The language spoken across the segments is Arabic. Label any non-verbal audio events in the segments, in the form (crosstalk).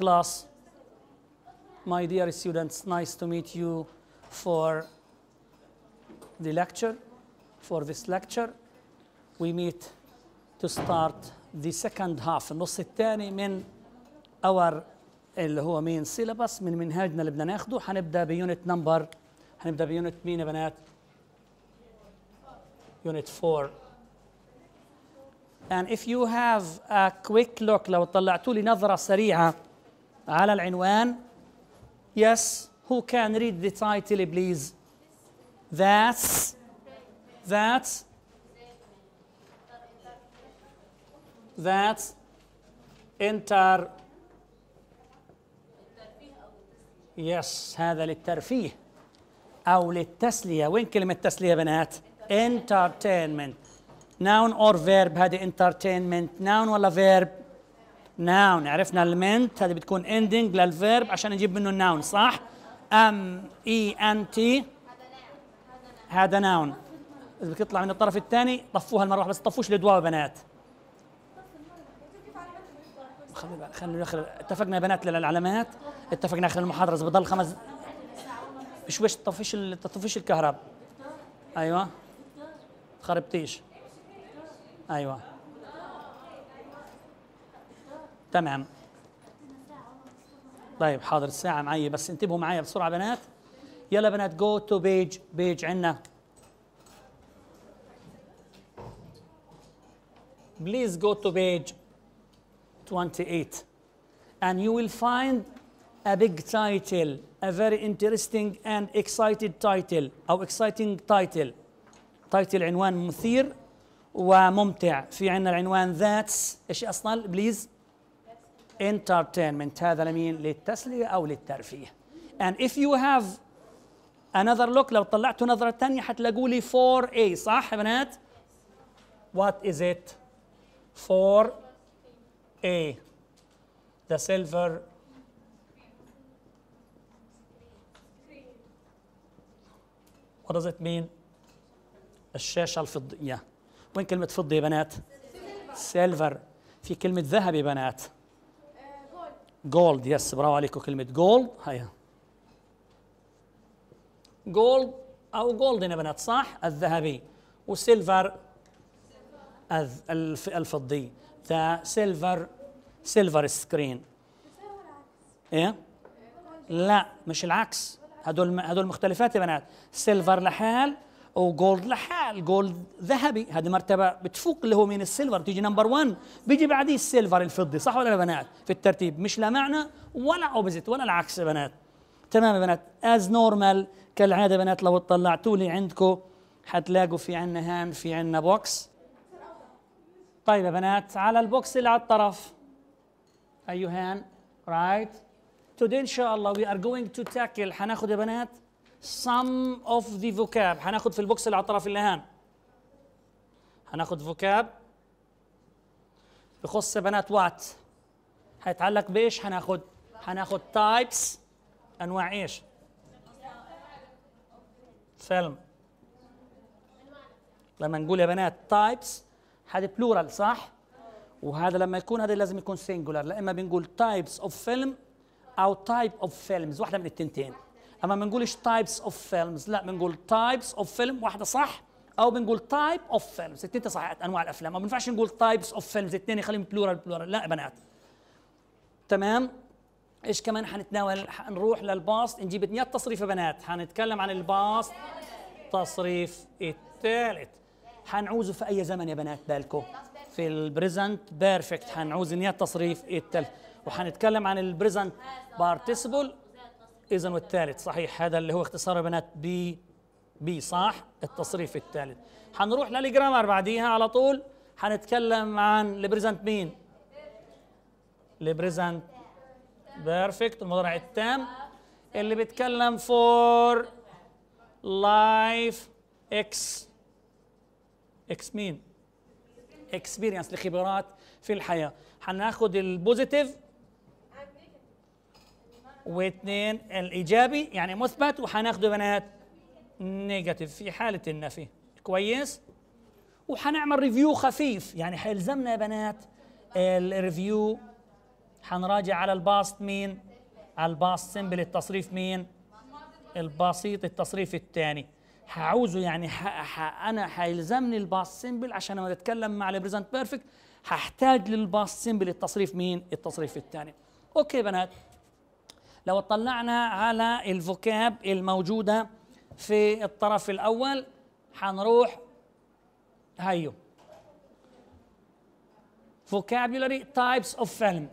class. My dear students, nice to meet you for the lecture, for this lecture. We meet to start the second half النص الثاني من our اللي هو مين سيلبس من منهاجنا اللي بدنا ناخده هنبدا بيونت نمبر هنبدا بيونت مين يا بنات؟ يونت 4 And if you have a quick look لو طلعتوا لي نظرة سريعة على العنوان Yes, who can read the title please? That's that's that's inter yes هذا للترفيه أو للتسلية وين كلمة تسلية بنات؟ entertainment noun or verb هذه entertainment noun ولا verb؟ ناون عرفنا المنت هذه بتكون اندنج للفيرب عشان نجيب منه الناون صح ام اي ان تي هذا ناون اذا بتطلع من الطرف الثاني طفوها المره بس طفوش الادواء يا بنات خلينا ناخذ اتفقنا يا بنات للعلامات اتفقنا اخر المحاضره اذا بضل خمس وش تطفيش تطفيش الكهرب ايوه خربتيش ايوه تمام طيب حاضر الساعة معي بس انتبهوا معي بسرعة بنات يلا بنات جو تو بيج بيج عندنا please go to page 28 and you will find a big title a very interesting and excited title أو exciting title title عنوان مثير وممتع في عندنا العنوان that's ايش اصلا please entertainment هذا لمين للتسلية أو للترفيه and if you have another look لو طلعتوا نظرة تانية حتلاقوا لي 4A صح يا بنات what is it 4A the silver What does it mean? الشاشة الفضية وين كلمة فضي يا بنات؟ سيلفر في كلمة ذهب يا بنات جولد يس برافو عليكم كلمه جولد هيا جولد او جولدن يا بنات صح الذهبي وسيلفر الفضي ذا سيلفر سيلفر سكرين ايه لا مش العكس هدول هدول مختلفات يا بنات سيلفر لحال وجولد لحال جولد ذهبي هذه مرتبه بتفوق اللي هو من السيلفر تيجي نمبر 1 بيجي بعديه السيلفر الفضي صح ولا يا بنات في الترتيب مش لا معنى ولا اوبزيت ولا العكس يا بنات تمام يا بنات از نورمال كالعاده يا بنات لو اطلعتوا لي عندكم حتلاقوا في عندنا هان في عندنا بوكس طيب يا بنات على البوكس اللي على الطرف ايوه هان رايت right. ان شاء الله وي ار جوينج تو تاكل حناخذ يا بنات some of the vocab هناخد في البوكس اللي على طرف هان هناخد فوكاب بخص بنات وات هيتعلق بايش هناخد هناخد types انواع ايش فيلم لما نقول يا بنات types هذا بلورال صح وهذا لما يكون هذا لازم يكون singular لا اما بنقول types of film او type of films واحده من التنتين اما ما بنقولش تايبس اوف فيلمز لا بنقول تايبس اوف فيلم واحده صح او بنقول تايب اوف فيلمز الاثنين صح انواع الافلام ما بينفعش نقول تايبس اوف فيلمز الاثنين خليهم بلورال بلورال لا يا بنات تمام ايش كمان حنتناول حنروح للباص نجيب اثنين تصريف يا بنات حنتكلم عن الباص التصريف الثالث حنعوزه في اي زمن يا بنات بالكو في البريزنت بيرفكت حنعوز نيات تصريف التل وحنتكلم عن البريزنت بارتيسيبل إذا والثالث صحيح هذا اللي هو اختصار يا بنات بي بي صح التصريف الثالث حنروح للجرامر بعديها على طول حنتكلم عن البريزنت مين البريزنت بيرفكت المضارع التام اللي بيتكلم فور لايف اكس اكس مين اكسبيرينس لخبرات في الحياه حناخد البوزيتيف واثنين الايجابي يعني مثبت وحناخده بنات نيجاتيف في حاله النفي كويس وحنعمل ريفيو خفيف يعني حيلزمنا يا بنات الريفيو حنراجع على الباست مين الباست سمبل التصريف مين البسيط التصريف الثاني هعوزه يعني ح... ح... انا حيلزمني الباست سمبل عشان لما اتكلم مع البريزنت بيرفكت هحتاج للباست سمبل التصريف مين التصريف الثاني اوكي بنات لو اطلعنا على الفوكاب الموجودة في الطرف الأول حنروح هيو vocabulary types of film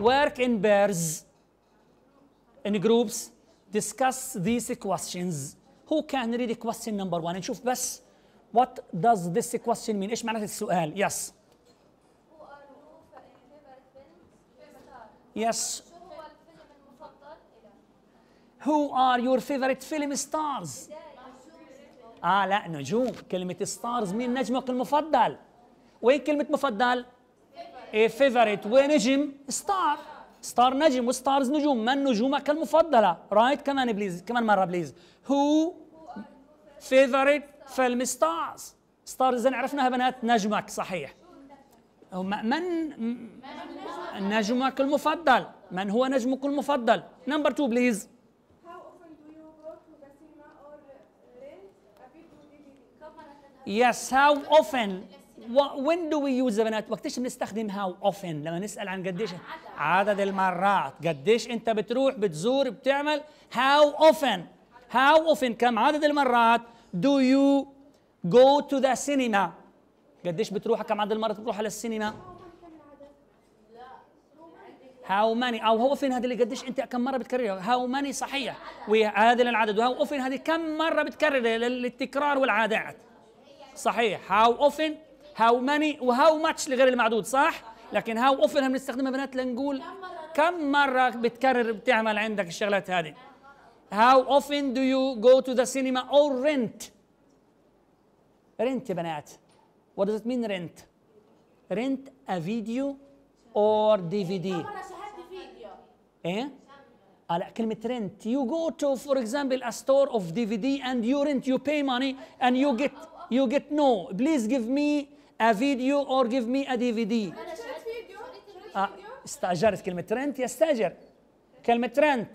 work in pairs in groups discuss these questions who can read question number one نشوف بس what does this question mean ايش معنى السؤال yes yes Who are your favorite film stars؟ اه لا نجوم كلمة ستارز مين نجمك المفضل؟ وين كلمة مفضل؟ ايه فيفوريت ونجم ستار ستار نجم وستارز نجوم من نجومك المفضلة؟ رايت right? كمان بليز كمان مرة بليز هو favorite فيلم ستارز ستارز اذا عرفناها بنات نجمك صحيح من نجمك المفضل؟ من هو نجمك المفضل؟ نمبر تو بليز Yes, how often? When do we use the بنات؟ وقتش بنستخدم how often لما نسأل عن قديش عدد المرات، قديش أنت بتروح بتزور بتعمل how often how often كم عدد المرات do you go to the cinema؟ قديش بتروح كم عدد المرات بتروح على السينما؟ هاو ماني او هاو اوفن هذه اللي قديش انت كم مره بتكررها هاو ماني صحيح وهذا العدد وهو اوفن هذه كم مره بتكرر للتكرار والعادات صحيح هاو اوفن هاو ماني وهاو ماتش لغير المعدود صح لكن هاو اوفن بنستخدمها بنات لنقول كم مرة بتكرر بتعمل عندك الشغلات هذه How often do you go to the cinema or rent rent يا بنات What does it mean rent rent a video or DVD ايه على كلمة rent you go to for example a store of DVD and you rent you pay money and you get you get no please give me a video or give me a DVD آه استأجرت كلمة رنت يستأجر كلمة رنت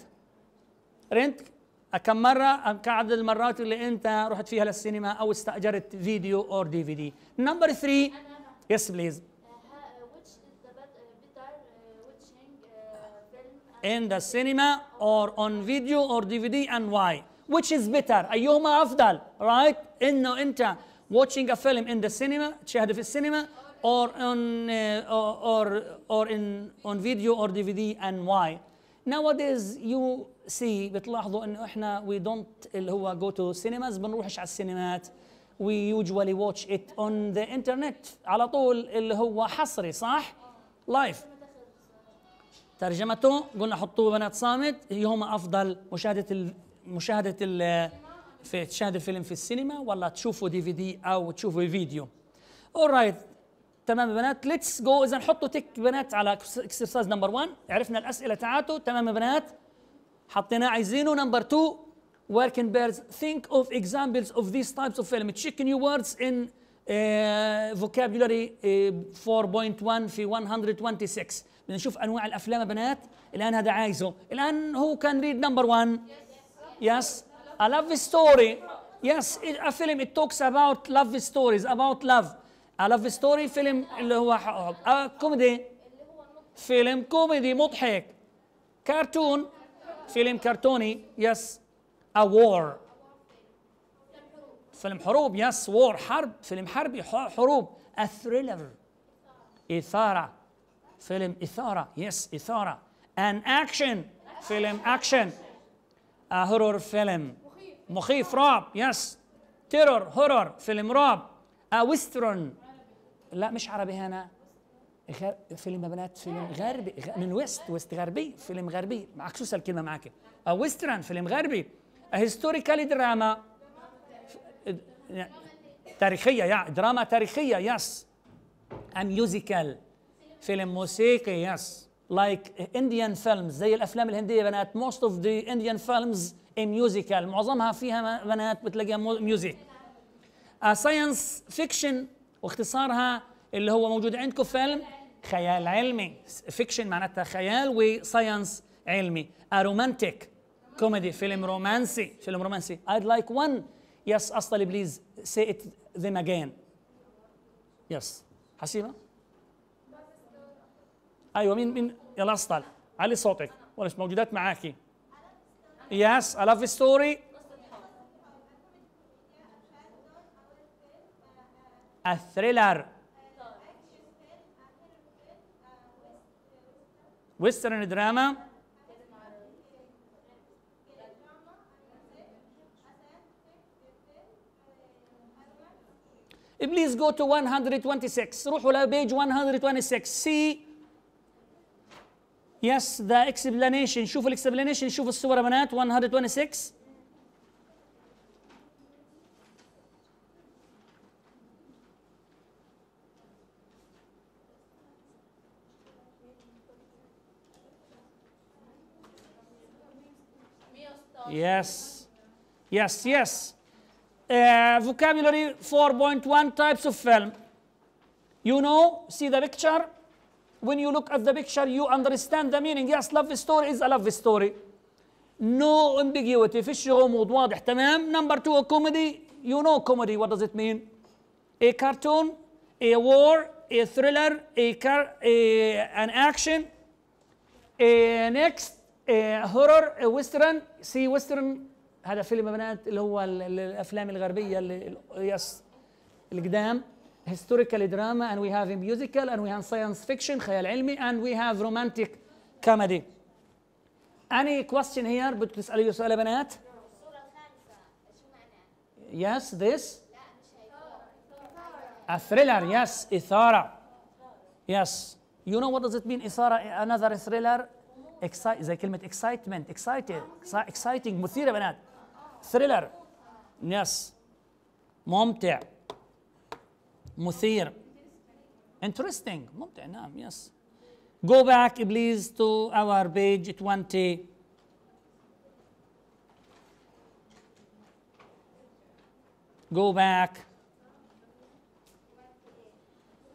رنت كم مرة كعدد المرات اللي أنت رحت فيها للسينما أو استأجرت فيديو أور دي في دي نمبر ثري يس بليز in the cinema or on video or DVD and why which is better ايهما افضل right انه انت watching a film in the cinema تشاهده في السينما or on uh, or or in on video or DVD and why nowadays you see بتلاحظوا انه احنا we don't اللي هو go to cinemas بنروحش على السينمات we usually watch it on the internet على طول اللي هو حصري صح لايف ترجمته قلنا حطوه بنات صامت هي هما افضل مشاهده مشاهده في تشاهد الفيلم في السينما ولا تشوفوا دي في دي او تشوفوا فيديو اورايت تمام يا بنات ليتس جو اذا حطوا تك بنات على اكسرسايز نمبر 1 عرفنا الاسئله تاعته تمام يا بنات حطيناه عايزينه نمبر 2 working بيرز ثينك think of examples of these types of film نيو new words in uh, vocabulary 4.1 uh, في 126 بدنا نشوف انواع الافلام يا بنات الان هذا عايزه الان هو كان ريد نمبر 1 Yes, a love story. Yes, a film it talks about love stories, about love. A love story film اللي هو A comedy فيلم كوميدي مضحك. كرتون Yes, a war. فيلم حروب. Yes, war حرب. فيلم حربي حروب. A thriller. إثارة. film. إثارة. Yes, إثارة. An action. فيلم action. آه، هورور فيلم مخيف رعب يس تيرور هورور فيلم رعب آه، ويسترن لا مش عربي هنا فيلم يا بنات فيلم غربي من ويست ويست غربي فيلم غربي معكسوسه الكلمه معاك آه، ويسترن فيلم غربي هيستوريكال دراما تاريخيه يا دراما تاريخيه يس ميوزيكال فيلم موسيقي يس لايك انديان فيلمز زي الافلام الهنديه بنات موست اوف ذا انديان فيلمز ميوزيكال معظمها فيها بنات بتلاقيها ميوزيك ساينس فيكشن واختصارها اللي هو موجود عندكم فيلم خيال علمي فيكشن معناتها خيال وساينس علمي رومانتيك كوميدي فيلم رومانسي فيلم رومانسي I'd like one yes أصلي بليز say it them again yes حسيبه ايوه مين مين يلا اصطل علي صوتك ولا موجودات معاكي يس اي لاف ستوري الثريلر ويسترن دراما Please go to 126 روحوا لبيج 126 see Yes, the explanation. شوفوا explanation. شوفوا الصور يا بنات 126 Yes. Yes, yes. Uh, vocabulary 4.1 types of film. You know, see the picture. when you look at the picture, you understand the meaning. Yes, love story is a love story. No ambiguity. فيش غموض واضح تمام. Number two, a comedy. You know comedy. What does it mean? A cartoon, a war, a thriller, a car, a, an action, a next, a horror, a western. See western هذا فيلم بنات اللي هو الافلام الغربيه اللي يس القدام historical drama and we have a musical and we have science fiction خيال علمي and we have romantic comedy any question here بدك تسألي سؤال يا بنات yes this a thriller yes إثارة yes you know what does it mean إثارة another thriller excite زي كلمة excitement excited exciting مثيرة بنات thriller yes ممتع مثير interesting ممتع نعم yes go back please to our page 20 go back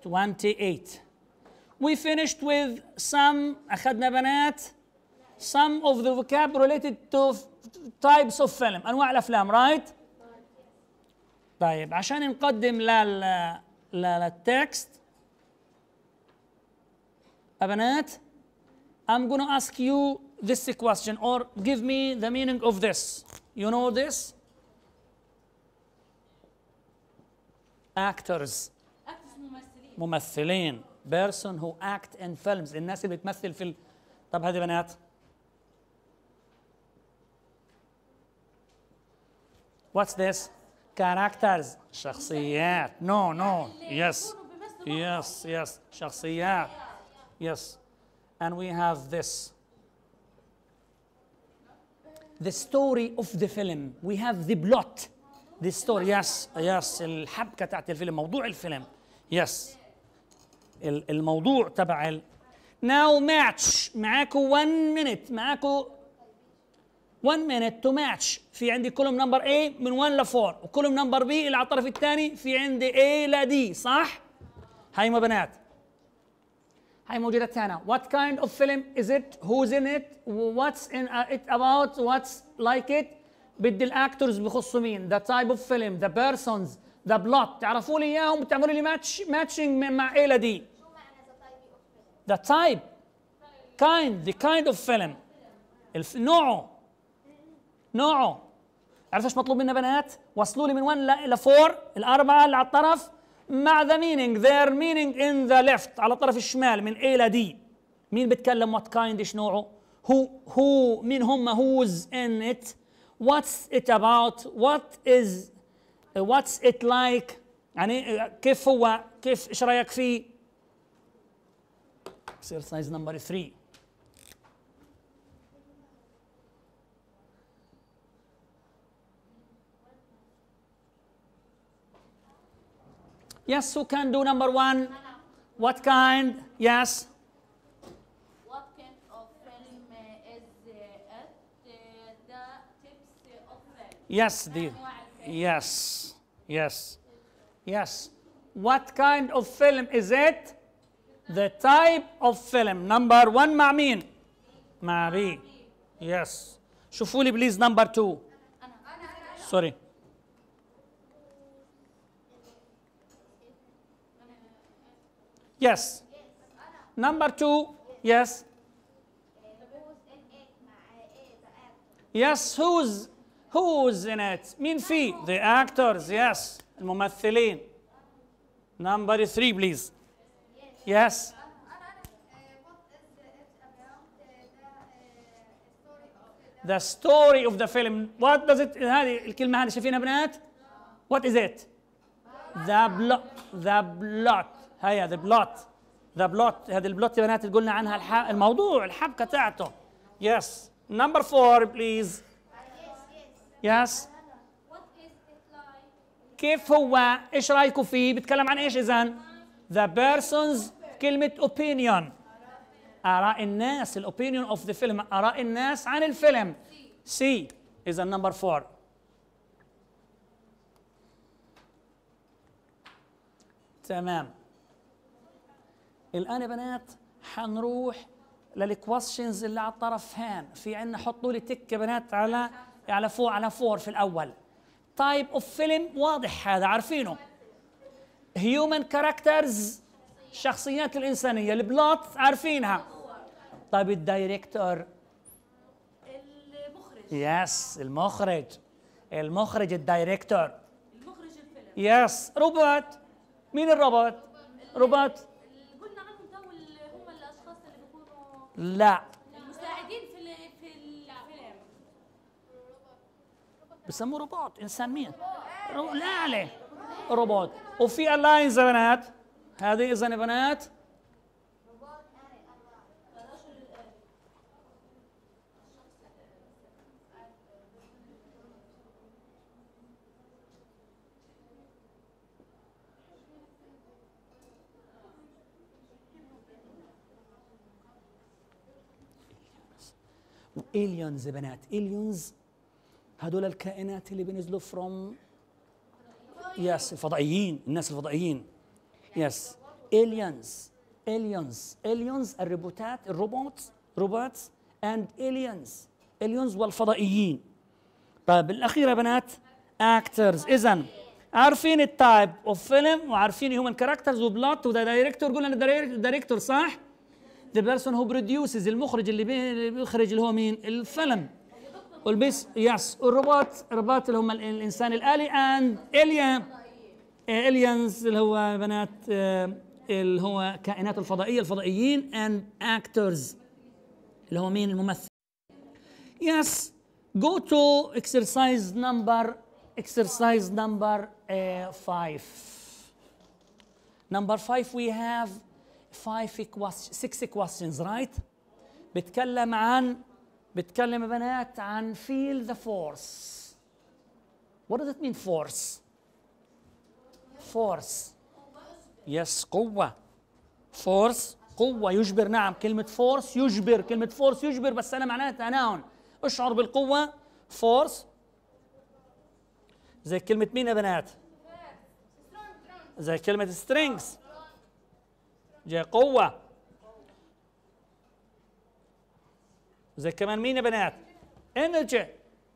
28 we finished with some أخذنا بنات some of the vocab related to types of film أنواع الأفلام right طيب عشان نقدم لل للتكست أبنات I'm gonna ask you this question or give me the meaning of this you know this actors ممثلين person who act in films الناس اللي بتمثل في ال... طب هذه بنات What's this? characters شخصيات no no yes yes yes شخصيات yes and we have this the story of the film we have the plot the story yes yes الحبكة تاعت الفيلم موضوع الفيلم yes الموضوع تبع now match معاكو 1 minute معاكو 1 minute تو ماتش في عندي كولوم نمبر A من 1 ل 4 وكولوم نمبر B اللي على الطرف الثاني في عندي A ل D صح؟ هاي بنات هاي موجودة هنا What kind of film is it? Who's in it? What's in uh, it about? What's like it? بدي الاكتورز بخصوا مين؟ The type of film, the persons, the plot تعرفوا لي اياهم بتعملوا لي ماتش ماتشنج مع A ل D The type kind the kind of film نوعه نوعه عرفت ايش مطلوب منا بنات وصلوا لي من 1 الى 4 الاربعه اللي على الطرف مع ذا مينينج ذير مينينج ان ذا ليفت على الطرف الشمال من A ل D مين بيتكلم وات كايند ايش نوعه هو هو مين هم هوز ان ات واتس ات اباوت وات از واتس ات لايك يعني كيف هو كيف ايش رايك فيه exercise نمبر 3 Yes, who can do number one? What kind? Yes. What kind of film is it? the tips of Yes, the, yes, yes, yes. What kind of film is it? The type of film. Number one Ma'amin. مين؟ Yes. Shufuli please number 2. Sorry. Yes. Number two. Yes. Yes, who's who's in it? Mean في؟ The actors, yes. الممثلين. Number three, please. Yes. The story of the film. What does it What is it? The plot. The plot. هيا ذا بلوت ذا بلوت هذه البلوت اللي بنات قلنا عنها الح... الموضوع الحبكه تاعته يس نمبر 4 بليز يس كيف هو ايش رايكم فيه بيتكلم عن ايش اذا ذا بيرسونز كلمه اوبينيون اراء الناس الاوبينيون اوف ذا فيلم اراء الناس عن الفيلم سي اذا نمبر 4 تمام الآن يا بنات حنروح للكويستشنز اللي على الطرف هان في عندنا حطوا لي تك يا بنات على على فور على فور في الأول تايب اوف فيلم واضح هذا عارفينه هيومن كاركترز شخصيات الإنسانية البلوت عارفينها طيب الدايركتور المخرج يس المخرج المخرج الدايركتور المخرج الفيلم يس روبوت مين الروبوت؟ روبوت لا المساعدين في في بسموه روبوت انسان مين؟ رو... لا عليه روبوت وفي الاينز يا بنات هذه اذا بنات إليونز يا بنات إليونز هدول الكائنات اللي بينزلوا فروم يس الفضائيين الناس الفضائيين يس إليونز إليونز إليونز الروبوتات الروبوت روبوت أند إليونز إليونز والفضائيين طيب الأخيرة يا بنات أكترز إذا عارفين التايب اوف فيلم وعارفين هيومن كاركترز وبلوت وذا دايركتور قلنا دايركتور صح ذا بيرسون هو بروديوسز المخرج اللي بيخرج اللي هو مين الفيلم والبيس يس والروبوت الروبوت اللي هم الانسان الالي اند الين الينز اللي هو بنات آه، اللي هو كائنات الفضائيه الفضائيين اند اكتورز اللي هو مين الممثل يس جو تو اكسرسايز نمبر اكسرسايز نمبر 5 نمبر 5 وي هاف five questions six questions right بتكلم عن بتكلم يا بنات عن feel the force what does it mean force force yes قوة force قوة يجبر نعم كلمة force يجبر كلمة force يجبر بس أنا معناها تناون اشعر بالقوة force زي كلمة مين يا بنات زي كلمة strength جاء قوة زي كمان مين يا بنات انرجي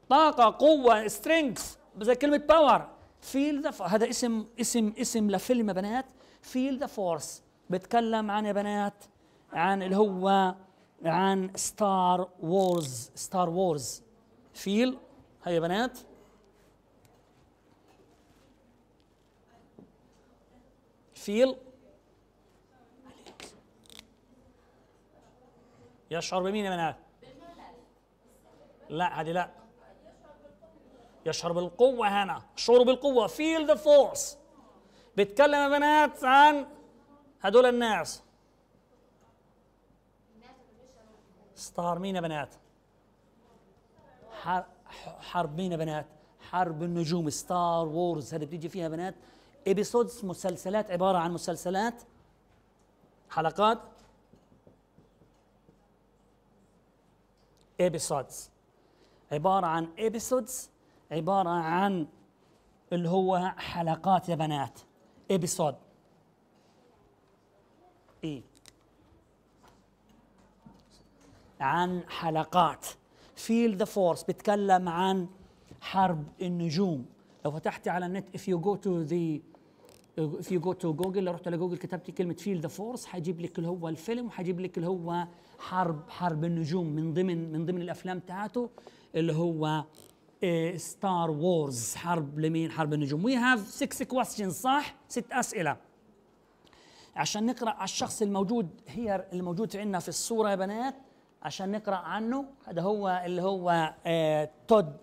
طاقة قوة سترينجز زي كلمة باور فيل ذا هذا اسم اسم اسم لفيلم يا بنات فيل ذا فورس بتكلم عن يا بنات عن اللي هو عن ستار وورز ستار وورز فيل هيا يا بنات فيل يشعر بمين يا منال لا هذه لا يشعر بالقوة هنا الشعور بالقوة feel the force بيتكلم يا بنات عن هدول الناس ستار مين يا بنات حرب مين يا بنات حرب النجوم ستار وورز هذه بتيجي فيها بنات ابيسودز مسلسلات عبارة عن مسلسلات حلقات ايبيسودز عبارة عن ايبيسودز عبارة عن اللي هو حلقات يا بنات ايبيسود إيه عن حلقات فيل ذا فورس بتكلم عن حرب النجوم لو فتحتي على النت if you go to the في جو تو جوجل لو رحت جوجل كتبت كلمه فيل ذا فورس هجيب لك اللي هو الفيلم وهجيب لك اللي هو حرب حرب النجوم من ضمن من ضمن الافلام بتاعته اللي هو ستار آه، وورز حرب لمين حرب النجوم وي هاف 6 كويستشن صح ست اسئله عشان نقرا على الشخص الموجود هي الموجود عندنا في الصوره يا بنات عشان نقرا عنه هذا هو اللي هو تود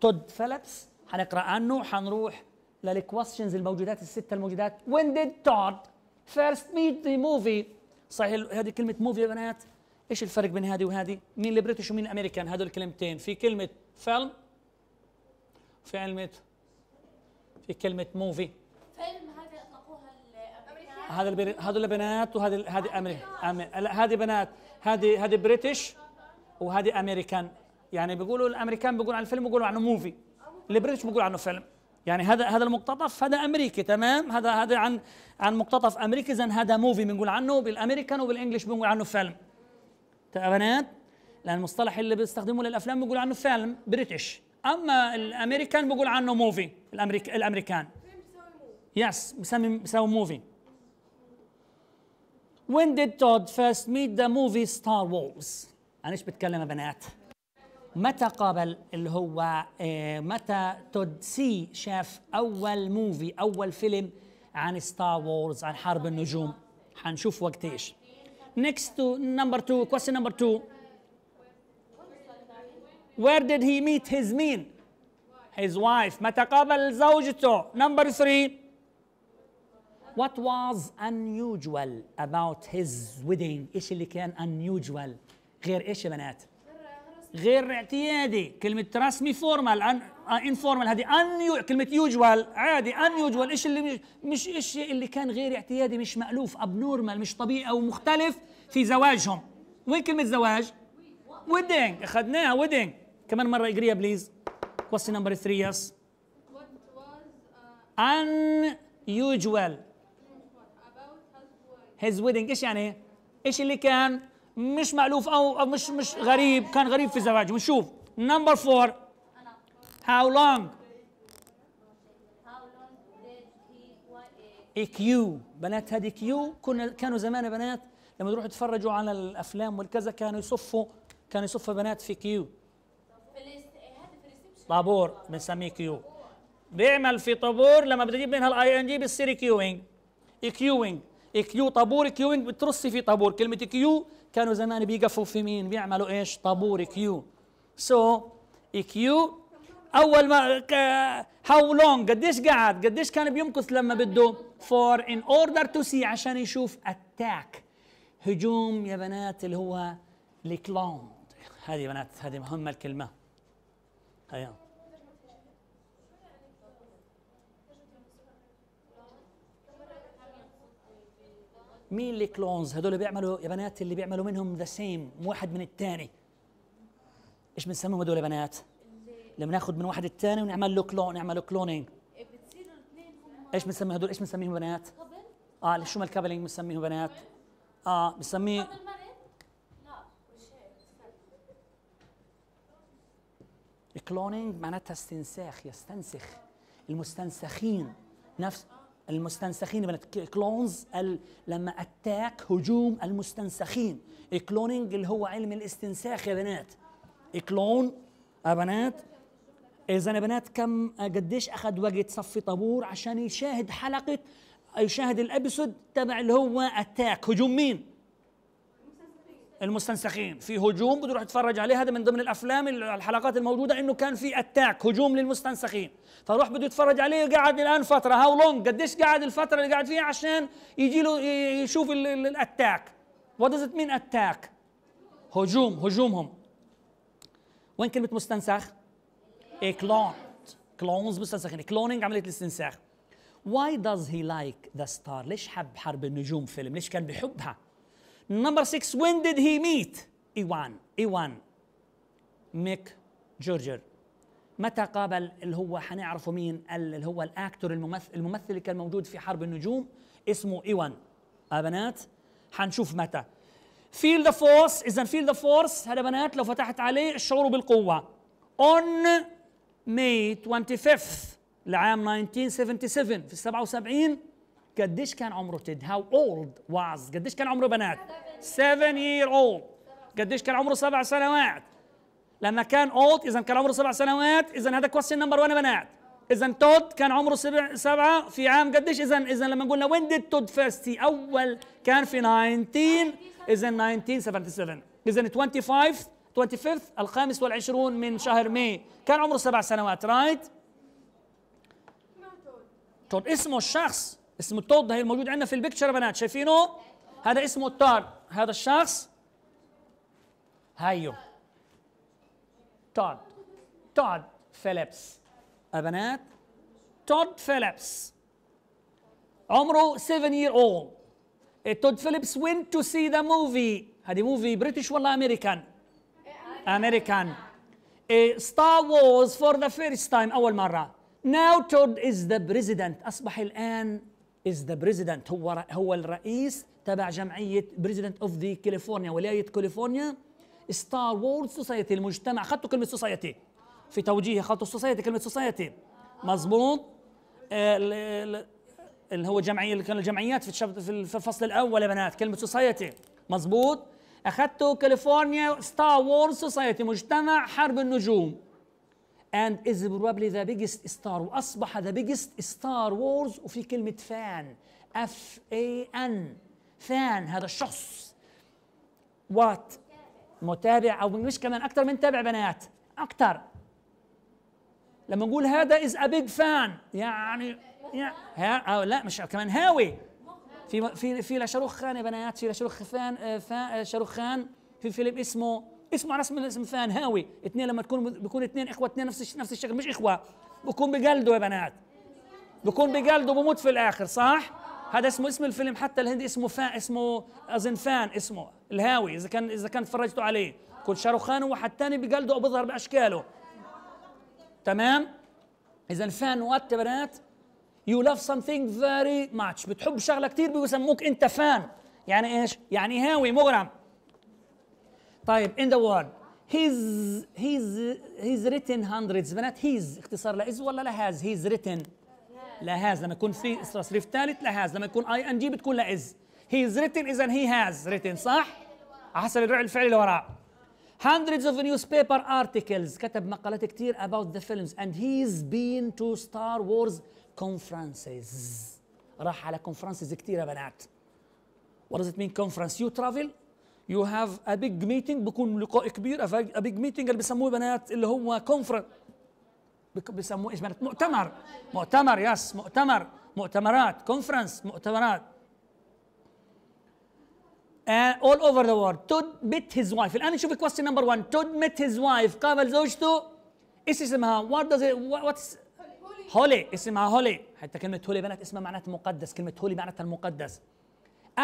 تود فيليبس هنقرا عنه حنروح للكويستشنز الموجودات الستة الموجودات when did Todd first meet the movie صحيح هذه كلمة موفي يا بنات ايش الفرق بين هذه وهذه؟ مين البريتش ومين الامريكان؟ هذول الكلمتين في كلمة فيلم في علمة في كلمة موفي فيلم هذا اطلقوها الامريكان هذا البر... هذول بنات وهذه هذه امريكان لا هذه بنات هذه هذه بريتش وهذه امريكان يعني بيقولوا الامريكان بيقولوا عن الفيلم بيقولوا عنه موفي البريتش بيقولوا عنه فيلم يعني هذا هذا المقتطف هذا امريكي تمام هذا هذا عن عن مقتطف امريكي اذا هذا موفي بنقول عنه بالامريكان وبالانجلش بنقول عنه فيلم تمام لان المصطلح اللي بيستخدموه للافلام بنقول عنه فيلم بريتش اما الامريكان بنقول عنه موفي الامريك الامريكان يس بسمي بسوي موفي When did Todd first meet the movie Star Wars؟ أنا يعني إيش بتكلم يا بنات؟ متى قابل اللي هو متى تود سي شاف اول موفي اول فيلم عن ستار وورز عن حرب النجوم حنشوف وقت ايش next to number two question number two where did he meet his mean his wife متى قابل زوجته number three what was unusual about his wedding ايش اللي كان unusual غير ايش يا بنات غير اعتيادي كلمة رسمي فورمال ان انفورمال هذه ان كلمة يوجوال عادي ان يوجوال ايش اللي مش ايش اللي كان غير اعتيادي مش مألوف ابنورمال مش طبيعي او مختلف في زواجهم وين كلمة زواج؟ ويدنج اخذناها ويدنج كمان مرة اقريها بليز question نمبر 3 يس ان يوجوال his wedding ايش يعني؟ ايش اللي كان مش مألوف أو مش مش غريب كان غريب في زواجه نشوف نمبر فور لونج اي كيو بنات هذه كيو كنا كانوا زمان بنات لما يروحوا يتفرجوا على الافلام والكذا كانوا يصفوا كانوا يصفوا بنات في كيو طابور بنسميه كيو بيعمل في طابور لما بتجيب منها الاي ان جي بتصير كيوينج كيوينج كيو طابور كيوينج e بترصي في طابور كلمه كيو e كانوا زمان بيقفوا في مين بيعملوا ايش طابور كيو سو so, كيو اول ما هاو لونج قديش قعد قديش كان بيمكث لما بده فور ان اوردر تو سي عشان يشوف اتاك هجوم يا بنات اللي هو الكلوند هذه بنات هذه مهمه الكلمه هيا مين اللي كلونز اللي بيعملوا يا بنات اللي بيعملوا منهم ذا سيم واحد من الثاني ايش بنسميهم هدول يا بنات لما ناخذ من واحد الثاني ونعمل له كلون نعمل له كلونينج إيه، ايش بنسمي هدول ايش بنسميهم بنات اه شو مال كابلينج بنسميهم بنات اه بنسميه كلونينج إيه؟ معناتها استنساخ يستنسخ المستنسخين نفس المستنسخين بنت كلونز لما اتاك هجوم المستنسخين الكلونينج اللي هو علم الاستنساخ يا بنات كلون يا بنات اذا يا بنات كم قديش اخذ وقت صفي طابور عشان يشاهد حلقه يشاهد الابيسود تبع اللي هو اتاك هجوم مين المستنسخين في هجوم بده يروح يتفرج عليه هذا من ضمن الافلام الحلقات الموجوده انه كان في اتاك هجوم للمستنسخين فروح بده يتفرج عليه قاعد الان فتره هاو لونج قديش قاعد الفتره اللي قاعد فيها عشان يجي له يشوف الاتاك وات ات مين اتاك هجوم هجومهم وين كلمه مستنسخ كلون إيه، كلونز مستنسخين كلونينج عمليه الاستنساخ واي داز هي لايك ذا ستار ليش حب حرب النجوم فيلم؟ ليش كان بحبها؟ Number six, when did he meet Iwan? Iwan ميك جورجر متى قابل اللي هو حنعرفه مين اللي هو الاكتور الممثل الممثل اللي كان موجود في حرب النجوم اسمه ايوان آه بنات حنشوف متى فيل ذا فورس اذا فيل ذا فورس هذا بنات لو فتحت عليه الشعور بالقوه اون ماي 25 لعام 1977 في 77 قديش كان عمره تيد هاو اولد واز قديش كان عمره بنات 7 يير اولد قديش كان عمره سبع سنوات لما كان اولد اذا كان عمره سبع سنوات اذا هذا كويستشن نمبر 1 بنات اذا تود كان عمره سبع سبعه في عام قديش اذا اذا لما قلنا وين ديد تود فيرست اول كان في 19 اذا 1977 اذا 25 25 الخامس والعشرون من شهر ماي كان عمره سبع سنوات رايت right? تود اسمه الشخص اسم التوض هي الموجود عندنا في البكتشر يا بنات شايفينه هذا اسمه التار هذا الشخص هيو تود تود فيليبس يا بنات تود فيليبس عمره 7 year old تود فيليبس went to see the movie هذه موفي بريتش ولا امريكان امريكان ستار وورز فور ذا فيرست تايم اول مره now تود is the president اصبح الان از ذا بريزيدنت هو هو الرئيس تبع جمعيه بريزيدنت اوف ذا كاليفورنيا ولايه كاليفورنيا ستار وورد سوسايتي المجتمع خدتوا كلمه سوسايتي في توجيهي خدتوا سوسايتي كلمه سوسايتي مضبوط آه، اللي هو جمعيه كانوا الجمعيات في في الفصل الاول يا بنات كلمه سوسايتي مضبوط اخذته كاليفورنيا ستار وورز سوسايتي مجتمع حرب النجوم and is probably the biggest star واصبح the biggest ستار وورز وفي كلمه فان اف اي ان فان هذا الشخص وات متابع او مش كمان اكثر من تابع بنات اكثر لما نقول هذا از ا بيج فان يعني ها أو لا مش كمان هاوي في في في لشاروخ خان يا بنات في لشاروخ فان آه، آه، شاروخ خان في فيلم اسمه اسمه على اسم الاسم هاوي اثنين لما تكون بيكون اثنين اخوه اثنين نفس نفس الشكل مش اخوه بكون بقلده يا بنات بكون بقلده بموت في الاخر صح هذا اسمه اسم الفيلم حتى الهندي اسمه فا اسمه اظن فان اسمه الهاوي اذا كان اذا كان تفرجتوا عليه كل شاروخان هو ثاني بقلده او بيظهر باشكاله تمام اذا فان وات يا بنات يو لاف سمثينج فيري ماتش بتحب شغله كثير بيسموك انت فان يعني ايش يعني هاوي مغرم طيب in the world he's he's he's written hundreds بنات he's اختصار لا is ولا لا has he's written لا has لما يكون في تصريف ثالث لا has لما يكون اي ان جي بتكون لا is he's written اذا he has written صح حسب الرعي الفعلي اللي وراه hundreds of newspaper articles كتب مقالات كثير about the films and he's been to Star Wars conferences راح على conferences كثير يا بنات what does it mean conference you travel يو هاف ا بيج ميتنج بيكون لقاء كبير ا بيج ميتنج اللي بيسموه بنات اللي هو كونفرنس بيسموه ايش بنات مؤتمر مؤتمر يس مؤتمر مؤتمرات كونفرنس مؤتمرات اول اوفر ذا وورلد met هيز وايف الان نشوف الكويستشن نمبر 1 met هيز وايف قابل زوجته ايش اسمها وات داز وات هولي اسمها هولي حتى كلمه هولي بنات اسمها معناتها مقدس كلمه هولي معناتها المقدس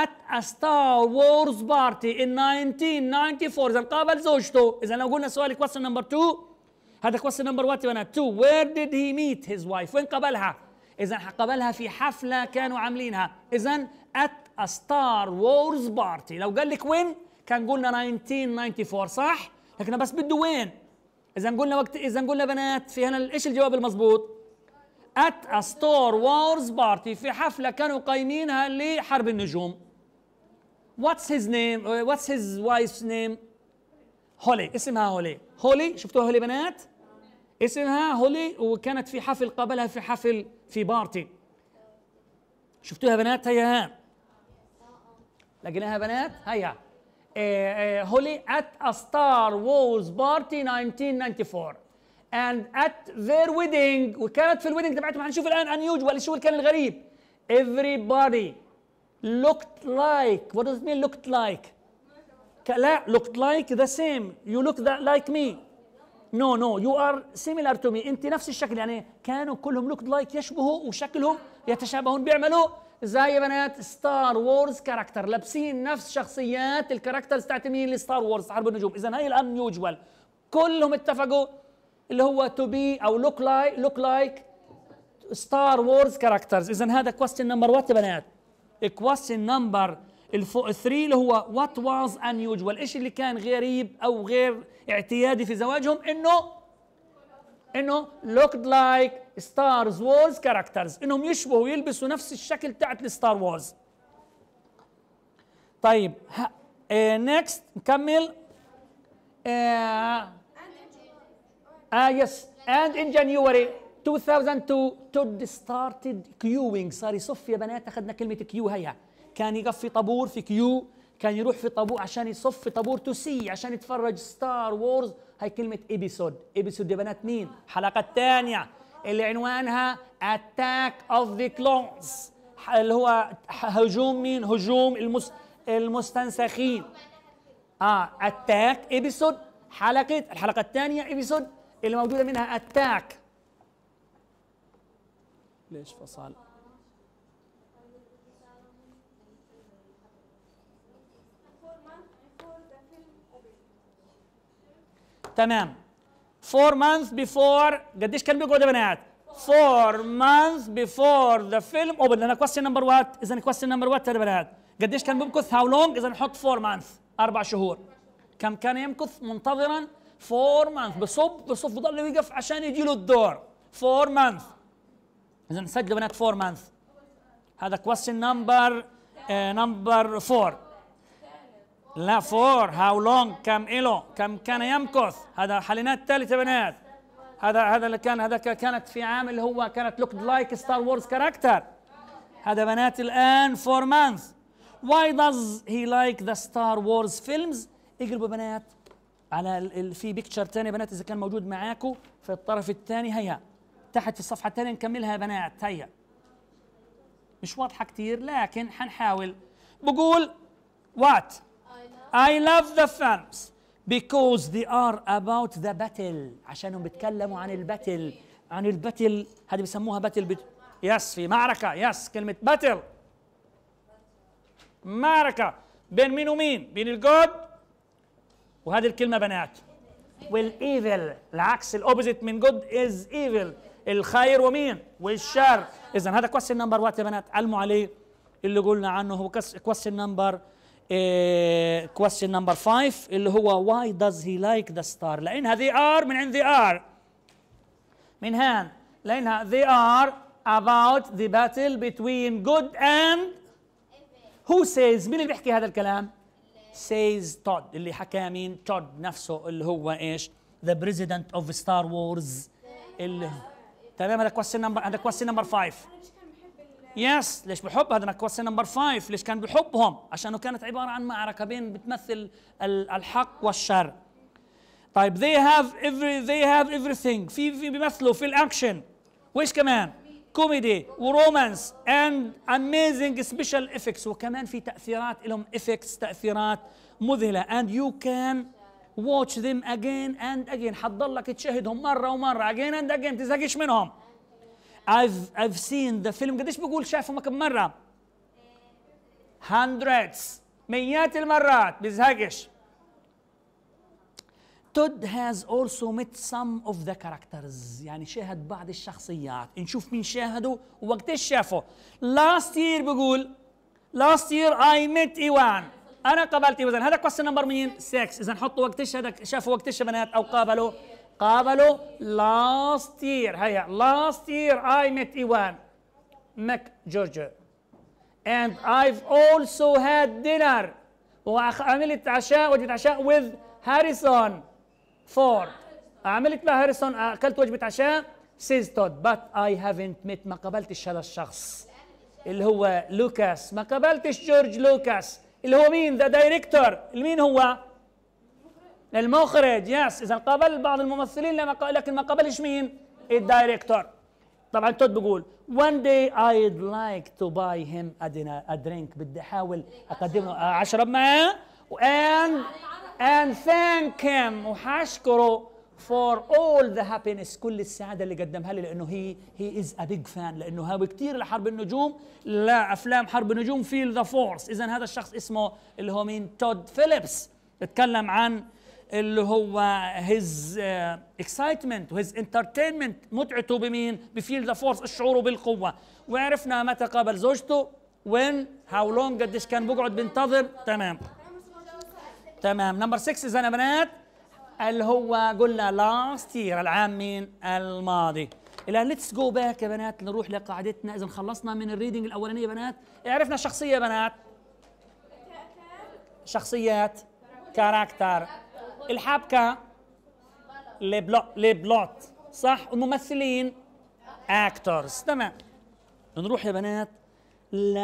at a Star Wars party in 1994 إذا قابل زوجته إذا لو قلنا سؤالي كويستن نمبر 2 هذا كويستن نمبر 1 يا بنات 2 where did he meet his wife وين قابلها إذا قابلها في حفلة كانوا عاملينها إذا at a Star Wars party لو قال لك وين كان قلنا 1994 صح لكن بس بده وين إذا قلنا وقت إذا قلنا بنات في هنا إيش الجواب المضبوط ات ا ستار وارز بارتي في حفله كانوا قايمينها لحرب النجوم واتس هيز نيم واتس هيز وايفز نيم هولي اسمها هولي هولي شفتوها هولي بنات اسمها هولي وكانت في حفل قابلها في حفل في بارتي شفتوها بنات هيا ها لقيناها بنات هيا هولي ات ستار وورز بارتي 1994 and at their wedding وكانت في الويدنج تبعتهم هنشوف الان unusual شو كان الغريب everybody looked like what does it mean looked like لا looked like the same you look that like me no no you are similar to me انت نفس الشكل يعني كانوا كلهم looked like يشبهوا وشكلهم يتشابهون بيعملوا زي بنات ستار وورز كاركتر لابسين نفس شخصيات الكاركترز تاعت مين لستار وورز حرب النجوم اذا هاي الان كلهم اتفقوا اللي هو تو بي او لوك لايك لوك لايك ستار وورز كاركترز اذا هذا كويستشن نمبر وات يا بنات الكويستشن نمبر الفوق 3 اللي هو وات واز ان يوجوال ايش اللي كان غريب او غير اعتيادي في زواجهم انه انه لوكد لايك ستارز وورز كاركترز انهم يشبهوا يلبسوا نفس الشكل تاعت الستار وورز طيب نكست eh, نكمل آه Ah, yes. And in January 2002 Todd started queuing صار يصف يا بنات اخذنا كلمة كيو هيها كان يقف طابور في كيو كان يروح في طابور عشان يصف في طابور تو سي عشان يتفرج ستار وورز هاي كلمة ايبيسود ايبيسود يا بنات مين؟ حلقة ثانية اللي عنوانها اتاك اوف ذا كلونز اللي هو هجوم مين؟ هجوم المس... المستنسخين اه اتاك ايبيسود حلقة الحلقة الثانية ايبيسود اللي موجوده منها اتاك ليش فصل تمام 4 months before قديش كان بيقعد يا بنات 4 months before the film opened انا question number what اذا question number what يا بنات قديش كان بيمكث how long اذا نحط 4 months اربع شهور كم كان يمكث منتظرا فور مانث بصب بصب بضل يوقف عشان يجي له الدور فور مانث اذا سجلوا بنات فور مانث هذا كويستشن نمبر نمبر فور لا فور هاو لونج كم إله كم كان يمكث هذا حلينات ثالثة بنات هذا هذا اللي كان هذا كانت في عام اللي هو كانت لوكد لايك ستار وورز كاركتر هذا بنات الآن فور مانث واي داز هي لايك ذا ستار وورز فيلمز اقلبوا بنات على في بيكتشر يا بنات اذا كان موجود معاكم في الطرف الثاني هيا تحت في الصفحه الثانيه نكملها يا بنات هيا مش واضحه كثير لكن حنحاول بقول وات اي لاف ذا فانز because they are about the battle عشانهم بيتكلموا عن الباتل عن الباتل هذه بيسموها باتل بت... يس في معركة يس كلمة باتل معركة بين مين ومين بين الجود وهذه الكلمه بنات والايفل العكس الاوبوزيت من جود از ايفل الخير ومين والشر اذا هذا كويستشن نمبر وات يا بنات علموا عليه اللي قلنا عنه هو كويستشن نمبر كويستشن نمبر 5 اللي هو واي داز هي لايك ذا ستار لانها ذي ار من عند ذي ار من هان لانها ذي ار about the battle between good and who says مين اللي بيحكي هذا الكلام؟ سيز تود اللي حكاه مين تود نفسه اللي هو ايش ذا بريزيدنت اوف ستار وورز اللي تمام هذا كويستشن نمبر هذا كويستشن نمبر 5 يس ليش بحب هذا كويستشن نمبر 5 ليش كان بحبهم عشانه كانت عباره عن معركه بين بتمثل الحق والشر طيب they have every they have everything في في بيمثلوا في الاكشن وايش كمان كوميدي ورومانس اند اميزنج سبيشال افكتس وكمان في تاثيرات لهم افكتس تاثيرات مذهله اند يو كان واتش ذيم اجين اند اجين حتضلك تشاهدهم مره ومره اجين اند اجين تزهقش منهم I've I've seen the film قديش بقول شافهم كم مره hundreds مئات المرات بزهقش تود has also met some of the characters يعني شاهد بعض الشخصيات نشوف مين ووقت ايش شافه last year بقول last year I met إيوان أنا قابلت إيوان هذا question نمبر مين 6 إذا حطوا ايش هذا شافوا ايش بنات أو قابلوا قابلوا last year هيا last year I met إيوان مك جورج and I've also had dinner وعملت عشاء وجيت عشاء with هاريسون فور عملت لها هاريسون اكلت وجبه عشاء سيز تود بات اي هافنت ميت ما قابلتش هذا الشخص اللي هو لوكاس ما قابلتش جورج لوكاس اللي هو مين ذا دايركتور مين هو المخرج يس اذا قابل بعض الممثلين لكن ما قابلش مين الدايركتور طبعا تود بيقول one day I'd like to buy him a, dinner, a drink بدي احاول اقدم له اشرب معاه and and thank him وحاشكره for all the happiness كل السعادة اللي قدمها لي لأنه هي هي is a big fan لأنه هاوي كتير لحرب النجوم لا أفلام حرب النجوم feel the force إذا هذا الشخص اسمه اللي هو مين تود فيليبس اتكلم عن اللي هو his uh, excitement his entertainment متعته بمين بفيل ذا فورس الشعور بالقوة وعرفنا متى قابل زوجته when how long قديش كان بقعد بينتظر تمام تمام نمبر 6 اذا يا بنات اللي هو قلنا لاست يير العام من الماضي الان ليتس جو باك يا بنات نروح لقاعدتنا اذا خلصنا من الريدنج الاولانيه يا بنات عرفنا الشخصيه يا بنات شخصيات كاركتر الحبكه لبلوت بلوت صح وممثلين اكتورز تمام نروح يا بنات ل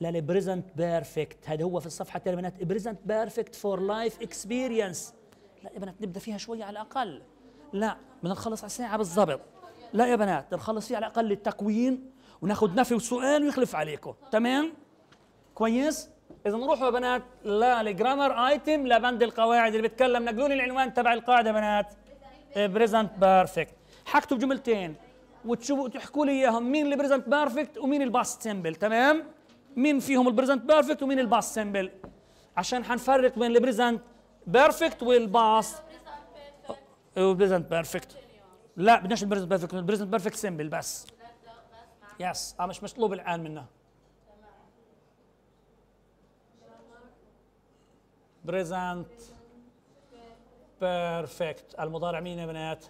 للبريزنت بيرفكت هذا هو في الصفحه التاليه بنات بريزنت بيرفكت فور لايف اكسبيرينس لا يا بنات نبدا فيها شويه على الاقل لا بدنا نخلص على الساعه بالضبط لا يا بنات نخلص فيها على الاقل التكوين وناخذ نفي وسؤال ويخلف عليكم تمام كويس اذا نروحوا يا بنات لا لجرامر ايتم لبند القواعد اللي بتكلم نقلوا لي العنوان تبع القاعده بنات بريزنت إيه، بيرفكت حكتوا جملتين وتشوفوا تحكوا لي اياهم مين اللي بريزنت بيرفكت ومين الباست سيمبل تمام مين فيهم البريزنت بيرفكت ومين الباست سيمبل عشان حنفرق بين البريزنت بيرفكت والباست البريزنت بيرفكت لا بدناش البريزنت بيرفكت البريزنت بيرفكت سيمبل بس يس اه مش مطلوب الان منا بريزنت بيرفكت المضارع مين يا بنات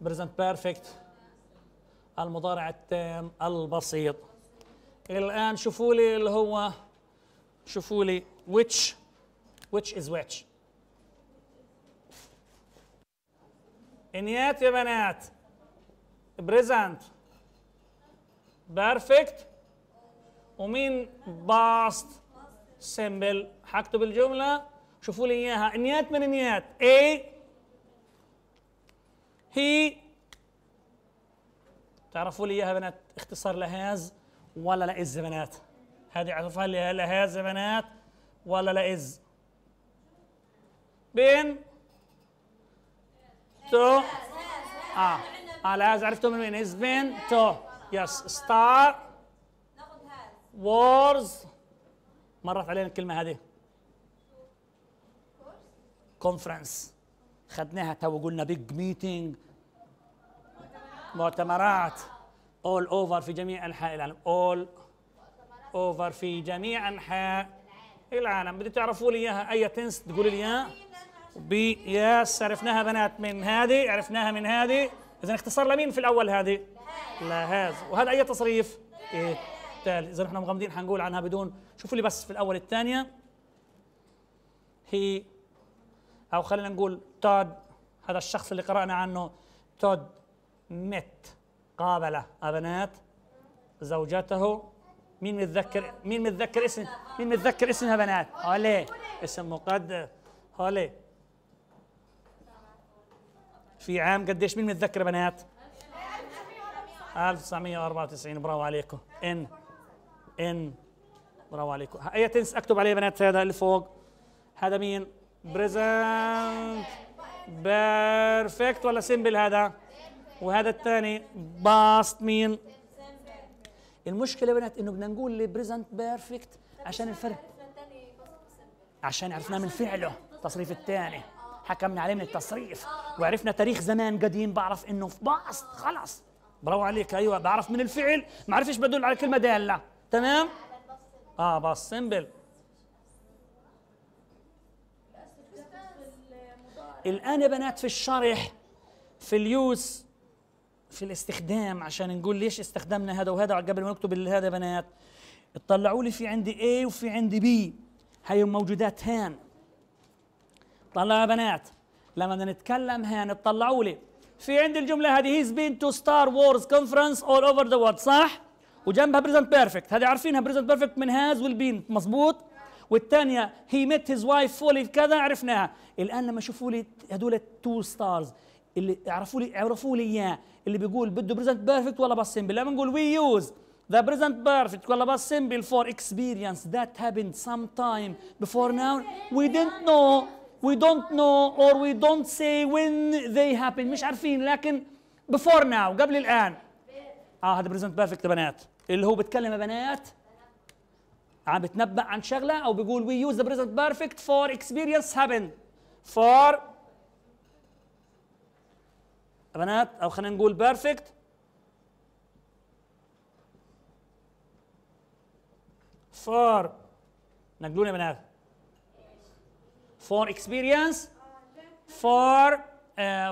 بريزنت بيرفكت المضارع التام البسيط الآن شوفوا لي اللي هو شوفوا لي which which is which انيات يا بنات present perfect ومين past simple هكتب الجمله شوفوا لي اياها انيات من انيات A هي تعرفوا لي اياها بنات اختصار لهاز ولا لئز بنات هذه عطفها لها بنات ولا لئز بين تو اه اه هذا عرفتوا من وين از بين تو يس ستار وورز مرت علينا الكلمه هذه كونفرنس خدناها تو قلنا بيج ميتينج مؤتمرات all over في جميع انحاء العالم all over في جميع انحاء العالم بدي تعرفوا لي اياها اي تنس تقول لي اياها يس عرفناها بنات من هذه عرفناها من هذه اذا اختصار لمين في الاول هذه هذا وهذا اي تصريف إيه تالي اذا نحن مغمضين حنقول عنها بدون شوفوا لي بس في الاول الثانيه هي او خلينا نقول تود هذا الشخص اللي قرانا عنه تود ميت قابل ابنات زوجته مين متذكر مين متذكر اسم مين متذكر اسمها بنات هولي اسم مقدر هولي في عام قديش مين متذكر بنات 1994 برافو عليكم ان ان برافو عليكم اي تنس اكتب عليه بنات هذا اللي فوق هذا مين بريزنت بيرفكت ولا سيمبل هذا وهذا الثاني باست مين المشكله بنات انه بدنا نقول بريزنت بيرفكت عشان الفرق عشان عرفنا من فعله التصريف الثاني حكمنا عليه من التصريف وعرفنا تاريخ زمان قديم بعرف انه في باست خلص برافو عليك ايوه بعرف من الفعل ما عرفش بدل على كلمه داله تمام اه باست سمبل الان يا بنات في الشرح في اليوز في الاستخدام عشان نقول ليش استخدمنا هذا وهذا قبل ما نكتب هذا بنات اطلعوا لي في عندي A وفي عندي B هي موجودات هان طلعوا يا بنات لما بدنا نتكلم هان اطلعوا لي في عندي الجملة هذه هيز بين تو ستار وورز كونفرنس اول اوفر ذا وورد صح؟ وجنبها بريزنت بيرفكت هذه عارفينها بريزنت بيرفكت من هاز والبين مظبوط؟ والثانية هي ميت هيز وايف فولي كذا عرفناها الآن لما شوفوا لي هدول التو ستارز اللي اعرفوا لي اعرفوا لي اياه اللي بيقول بده بريزنت بيرفكت ولا بس سمبل لما نقول وي يوز ذا بريزنت بيرفكت ولا بس سمبل فور اكسبيرينس ذات هابند سم تايم بيفور ناو وي دونت نو وي دونت نو اور وي دونت سي وين ذي هابند مش عارفين لكن بيفور ناو قبل الان اه هذا بريزنت بيرفكت يا بنات اللي هو بتكلم يا بنات عم بتنبأ عن شغله او بيقول وي يوز ذا بريزنت بيرفكت فور اكسبيرينس هابند فور بنات او خلينا نقول بيرفكت فور نقلون يا بنات فور اكسبيرينس فور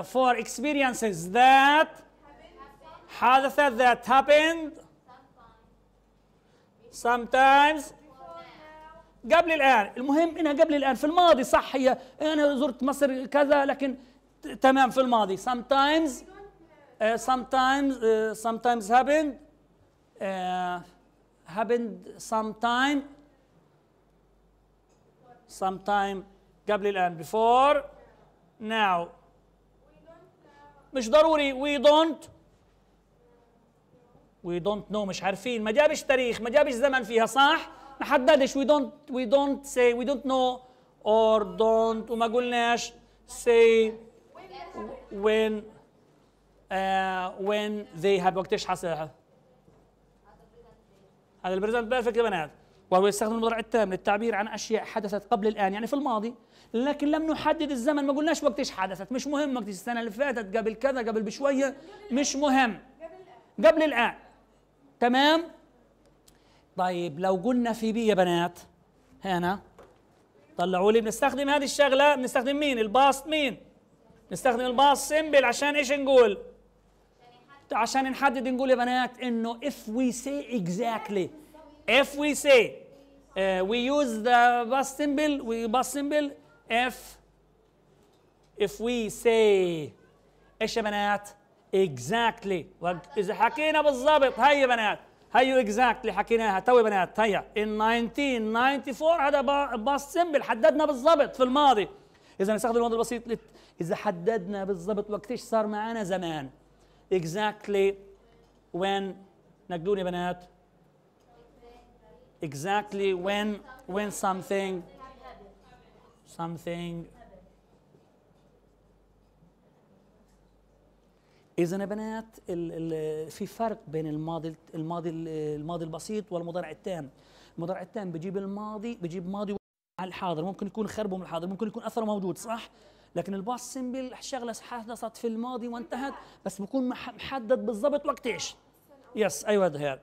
فور اكسبيرينسز ذات حدثت ذات هابند sometimes قبل الآن المهم إنها قبل الآن في الماضي صح هي أنا زرت مصر كذا لكن تمام في الماضي sometimes uh, sometimes uh, sometimes happened uh, happened sometime sometime قبل الآن before now مش ضروري we don't we don't know مش عارفين ما جابش تاريخ ما جابش زمن فيها صح ما حددش we don't we don't say we don't know or don't وما قلناش say when uh, when they have ايش حصل هذا البريزنت بيرفكت بنات وهو يستخدم المضارع التام للتعبير عن اشياء حدثت قبل الان يعني في الماضي لكن لم نحدد الزمن ما قلناش وقت ايش حدثت مش مهم وقت السنه اللي فاتت قبل كذا قبل بشويه مش مهم قبل الان تمام طيب لو قلنا في بي يا بنات هنا طلعوا لي بنستخدم هذه الشغله بنستخدم مين الباست مين نستخدم الباص سيمبل عشان ايش نقول عشان نحدد نقول يا بنات انه if we say exactly if we say uh, we use the bus symbol we bus symbol if if we say ايش يا بنات exactly اذا حكينا بالضبط يا بنات هي exactly حكيناها تو يا بنات هيا in 1994 هذا باص سيمبل حددنا بالضبط في الماضي اذا نستخدم الماضي البسيط إذا حددنا بالضبط وقت إيش صار معنا زمان exactly when يا بنات exactly when when something something اذا يا بنات ال ال في فرق بين الماضي الماضي الماضي البسيط والمضارع التام المضارع التام بجيب الماضي بجيب ماضي على الحاضر ممكن يكون خربه من الحاضر ممكن يكون اثره موجود صح لكن الباص سيمبل شغله حدثت في الماضي وانتهت بس بكون محدد بالضبط وقت ايش يس ايوه دهير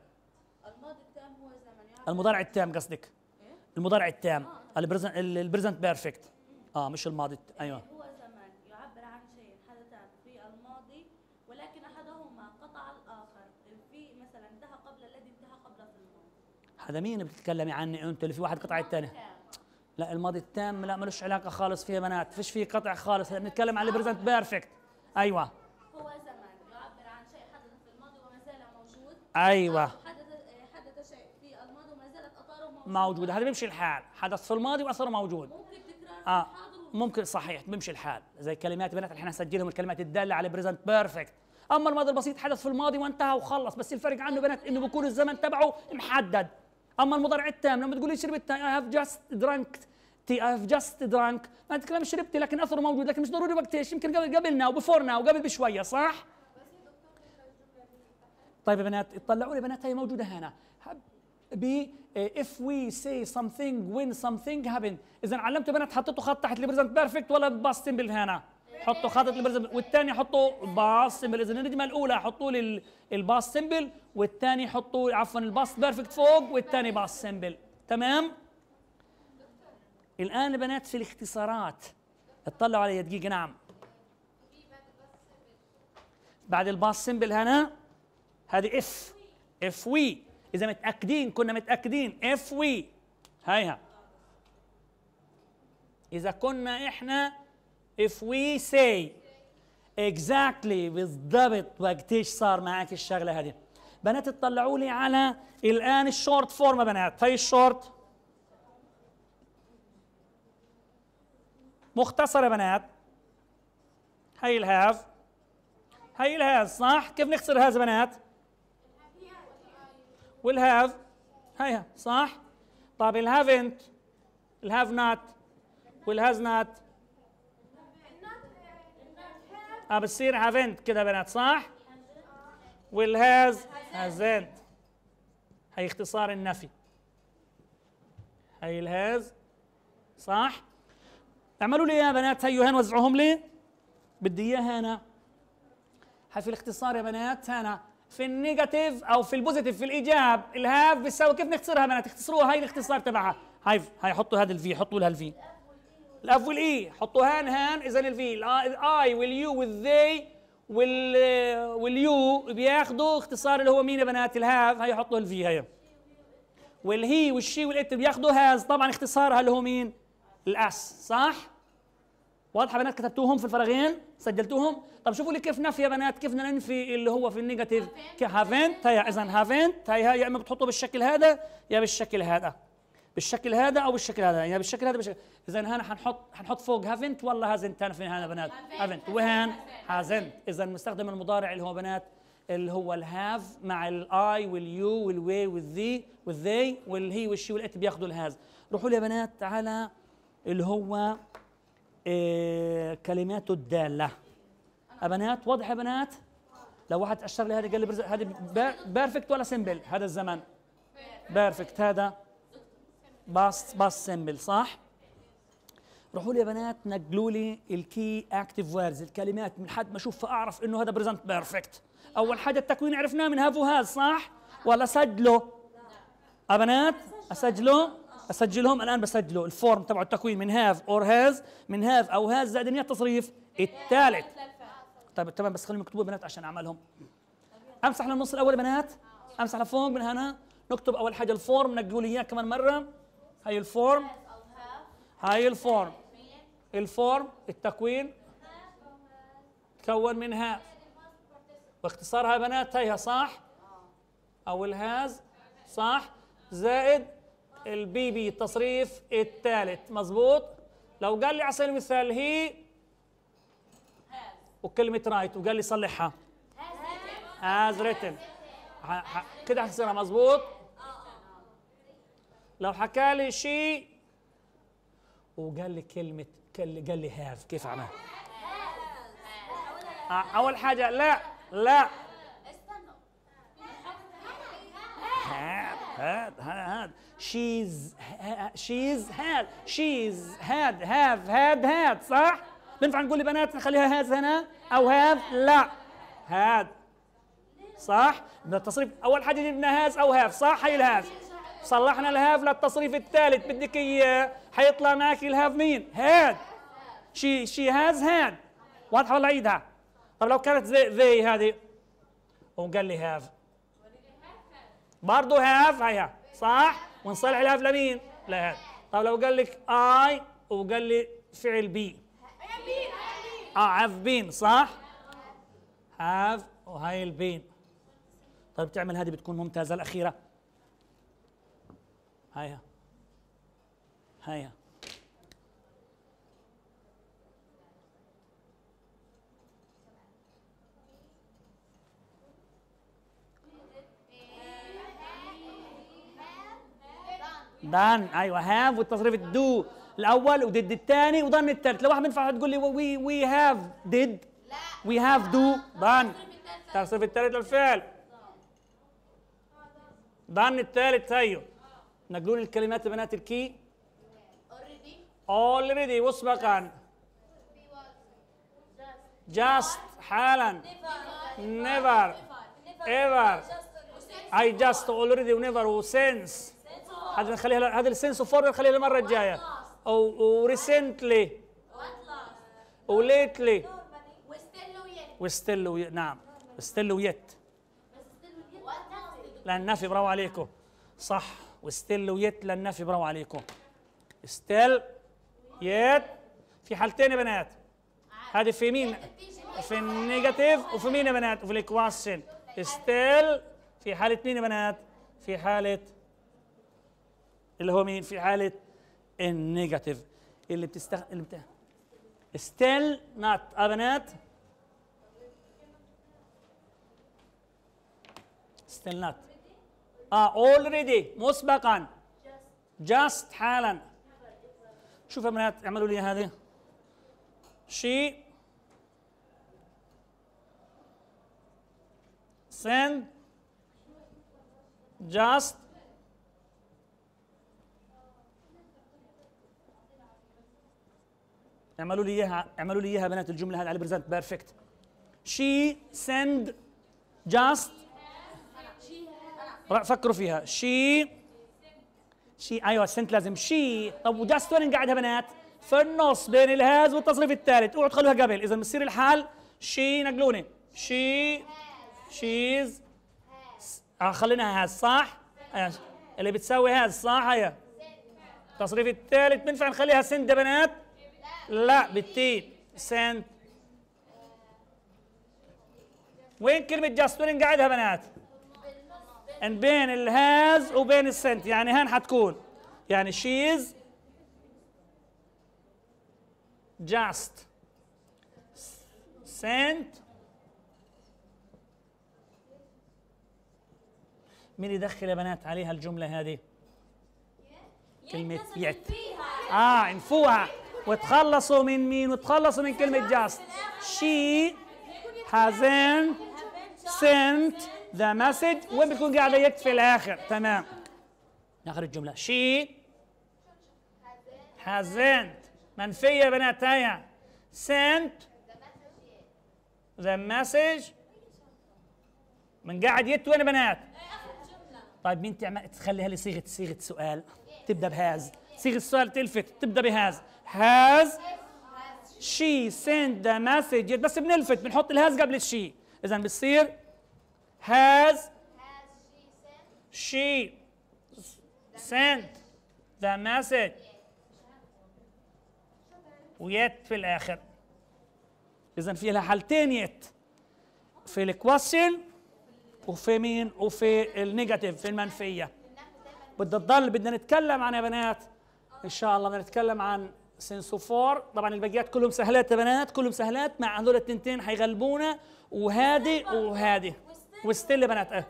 الماضي التام هو زمن المضارع التام قصدك إيه؟ المضارع التام البريزنت البرزنت بيرفكت اه مش الماضي الت... ايوه هو زمن يعبر عن شيء حدث في الماضي ولكن احدهما قطع الاخر في مثلا انتهى قبل الذي انتهى قبل في الماضي هذا مين بتتكلمي عنه انت اللي في واحد قطع الثاني لا الماضي التام لا ملوش علاقه خالص فيها بنات فيش فيه قطع خالص احنا بنتكلم على البريزنت بيرفكت ايوه هو زمان يعبر عن شيء حدث في الماضي وما زال موجود ايوه حدث حدث شيء في الماضي وما زالت اثاره موجوده موجوده هذا بيمشي الحال حدث في الماضي واثره موجود ممكن تكرار آه. ممكن صحيح بيمشي الحال زي كلمات بنات احنا نسجلهم الكلمات الداله على بريزنت بيرفكت اما الماضي البسيط حدث في الماضي وانتهى وخلص بس الفرق عنه بنات انه بكون الزمن تبعه محدد اما المضارع التام لما تقول لي شربت اي هاف جاست درانك تي اي هاف جاست درانك ما تتكلم شربت لكن اثره موجود لكن مش ضروري وقت ايش يمكن قبل قبلنا وبفورنا وقبل بشويه صح؟ طيب يا بنات اطلعوا لي بنات هي موجوده هنا بي اف وي سي سمثينج وين سمثينج هابن اذا علمتوا بنات حطيتوا خط تحت البريزنت بيرفكت ولا بس سمبل هنا حطوا خطط البرزم والثاني حطوا باص سمبل اذا النجمه الاولى حطوا لي الباص سمبل والثاني حطوا عفوا الباص بيرفكت فوق والثاني باص سمبل تمام الان بنات في الاختصارات اطلعوا علي دقيقه نعم بعد الباص سمبل هنا هذه اف اف وي اذا متاكدين كنا متاكدين اف وي هيها اذا كنا احنا if we say exactly بالضبط وقتيش صار معك الشغله هذه بنات اطلعوا لي على الان الشورت فورم يا بنات هي طيب الشورت مختصرة بنات هي الهاف هي الهاف صح كيف نختصر هذا بنات والهاف هيها صح طب الهافنت الهاف نات والهاز نات اه بتصير هافنت كده بنات صح؟ والهاز هازنت هي اختصار النفي هي الهاز صح؟ اعملوا لي يا بنات هيو هان وزعوهم لي بدي اياها انا هي في الاختصار يا بنات هنا في النيجاتيف او في البوزيتيف في الايجاب الهاف بتساوي كيف نختصرها بنات اختصروها هي الاختصار تبعها هاي هاي حطوا هذا الفي حطوا لها الفي الاف والاي حطوا هان هان اذا الفي الاي واليو والذي وال واليو بياخذوا اختصار اللي هو مين يا بنات الهاف هي حطوا الفي هي والهي والشي والات بياخذوا هاز طبعا اختصارها اللي هو مين الاس صح واضحه بنات كتبتوهم في الفراغين سجلتوهم طب شوفوا لي كيف نفي يا بنات كيف بدنا ننفي اللي هو في النيجاتيف هافنت هي اذا هافنت هي يا اما بتحطوا بالشكل هذا يا بالشكل هذا بالشكل هذا او بالشكل هذا يعني بالشكل هذا بالشكل اذا هنا حنحط حنحط فوق هافنت ولا هازنت هنا فين هنا بنات هافنت وهان هازنت اذا مستخدم المضارع اللي هو بنات اللي هو الهاف مع الاي واليو والوي والذي والذي والهي والشي والات بياخذوا الهاز روحوا لي يا بنات على اللي هو إيه كلماته الداله يا بنات واضح يا بنات لو واحد اشر لي هذا قال لي هذا بيرفكت ولا سمبل هذا الزمن بيرفكت هذا باص باص سمبل صح روحوا لي يا بنات نقلوا لي الكي اكتف ويرز الكلمات من حد ما اشوف اعرف انه هذا بريزنت بيرفكت اول حاجه التكوين عرفناه من هاف وهاز صح ولا سجله يا بنات اسجله اسجلهم الان بسجله الفورم تبع التكوين من هاف اور هاز من هاف او هاز زائد نية التصريف الثالث طيب تمام بس خليهم يكتبوا بنات عشان اعملهم امسح للنص الاول يا بنات امسح لفوق من هنا نكتب اول حاجه الفورم نقلوا لي اياه كمان مره هاي الفورم هاي الفورم الفورم التكوين تكون من هاف باختصارها يا بنات هيها صح آه. او الهاز صح زائد البي بي التصريف الثالث مظبوط لو قال لي على سبيل المثال هي وكلمة رايت وقال لي صلحها هاز ريتن كده هتصيرها مظبوط لو حكى لي شيء وقال لي كلمة قال لي هاف كيف عملها؟ أول حاجة لا لا هاد هاد هاد شيز شيز هاد شيز هاد هاف هاد هاد صح؟ بينفع نقول لبنات نخليها هاز هنا أو هاف؟ لا هاد صح؟ من التصريف أول حاجة جبنا هاز أو هاف صح؟ هي الهاف صلحنا الهاف للتصريف الثالث بدك اياه حيطلع معك الهاف مين هاد شي شي هاز هاد واضحه ولا عيدها طب لو كانت زي ذي هذه وقال لي هاف برضه هاف هيها صح ونصلح الهاف لمين هاد طب لو قال لك اي وقال لي فعل بي اه هاف بين صح هاف وهاي البين طيب تعمل هذه بتكون ممتازه الاخيره هيا هيا دان ايوه هاف والتصريف الدو الاول وديد الثاني وضن الثالث لو واحد ينفع تقول لي وي وي هاف ديد لا وي هاف دو دان التصريف الثالث للفعل ضن الثالث ايوه نقلون الكلمات بنات الكي already مسبقا just حالا never ever I just already never oh, since هذا نخليها هذا السنس وفور نخليها المرة الجاية أو recently lately وليتلي وستيل وي... نعم still yet لأن نفي برافو عليكم صح وستيل ويت للنفي برافو عليكم ستيل يت في حالتين يا بنات هذه في مين في النيجاتيف وفي مين يا بنات وفي الكواشن ستيل في حالة مين يا بنات في حالة اللي هو مين في حالة النيجاتيف اللي بتستخدم اللي بتاع ستيل نوت اه بنات ستيل نوت اه already مسبقا just حالا شوف يا بنات اعملوا لي هذه she send just اعملوا لي اياها اعملوا لي اياها بنات الجمله هذه على بريزنت بيرفكت she send just فكروا فيها شي شي ايوه سنت لازم شي طب وجاست وين نقعدها بنات في النص بين الهاز والتصريف الثالث اوعوا تخلوها قبل اذا بصير الحال شي نقلوني شي شيز آه خلينا هاز صح آه، اللي بتساوي هاز صح هي التصريف الثالث بنفع نخليها سنت يا بنات لا بالتين سنت وين كلمة جاست وين نقعدها بنات؟ and بين الهاز وبين السنت يعني هان حتكون يعني شي از جاست سنت مين يدخل يا بنات عليها الجملة هذه؟ كلمة يت اه انفوها وتخلصوا من مين وتخلصوا من كلمة جاست she سنت, سنت. ذا مسج وين بيكون قاعدة يد في الاخر تمام اخر الجمله شي حزنت منفيه بناتايا سنت ذا مسج من قاعد يت وين بنات طيب مين تعمل تخليها لصيغه صيغه سؤال تبدا بهاز صيغه السؤال تلفت تبدا بهاز هاز شي sent ذا مسج بس بنلفت بنحط الهاز قبل الشي اذا بتصير Has, she sent the message ويت في الاخر اذا في لها حالتين يت في الكويشن وفي مين وفي النيجاتيف في المنفيه بدها تضل بدنا نتكلم عن يا بنات ان شاء الله بدنا نتكلم عن سنسوفور طبعا الباقيات كلهم سهلات يا بنات كلهم سهلات مع هذول التنتين حيغلبونا وهذه وهذه وستيل بنات اه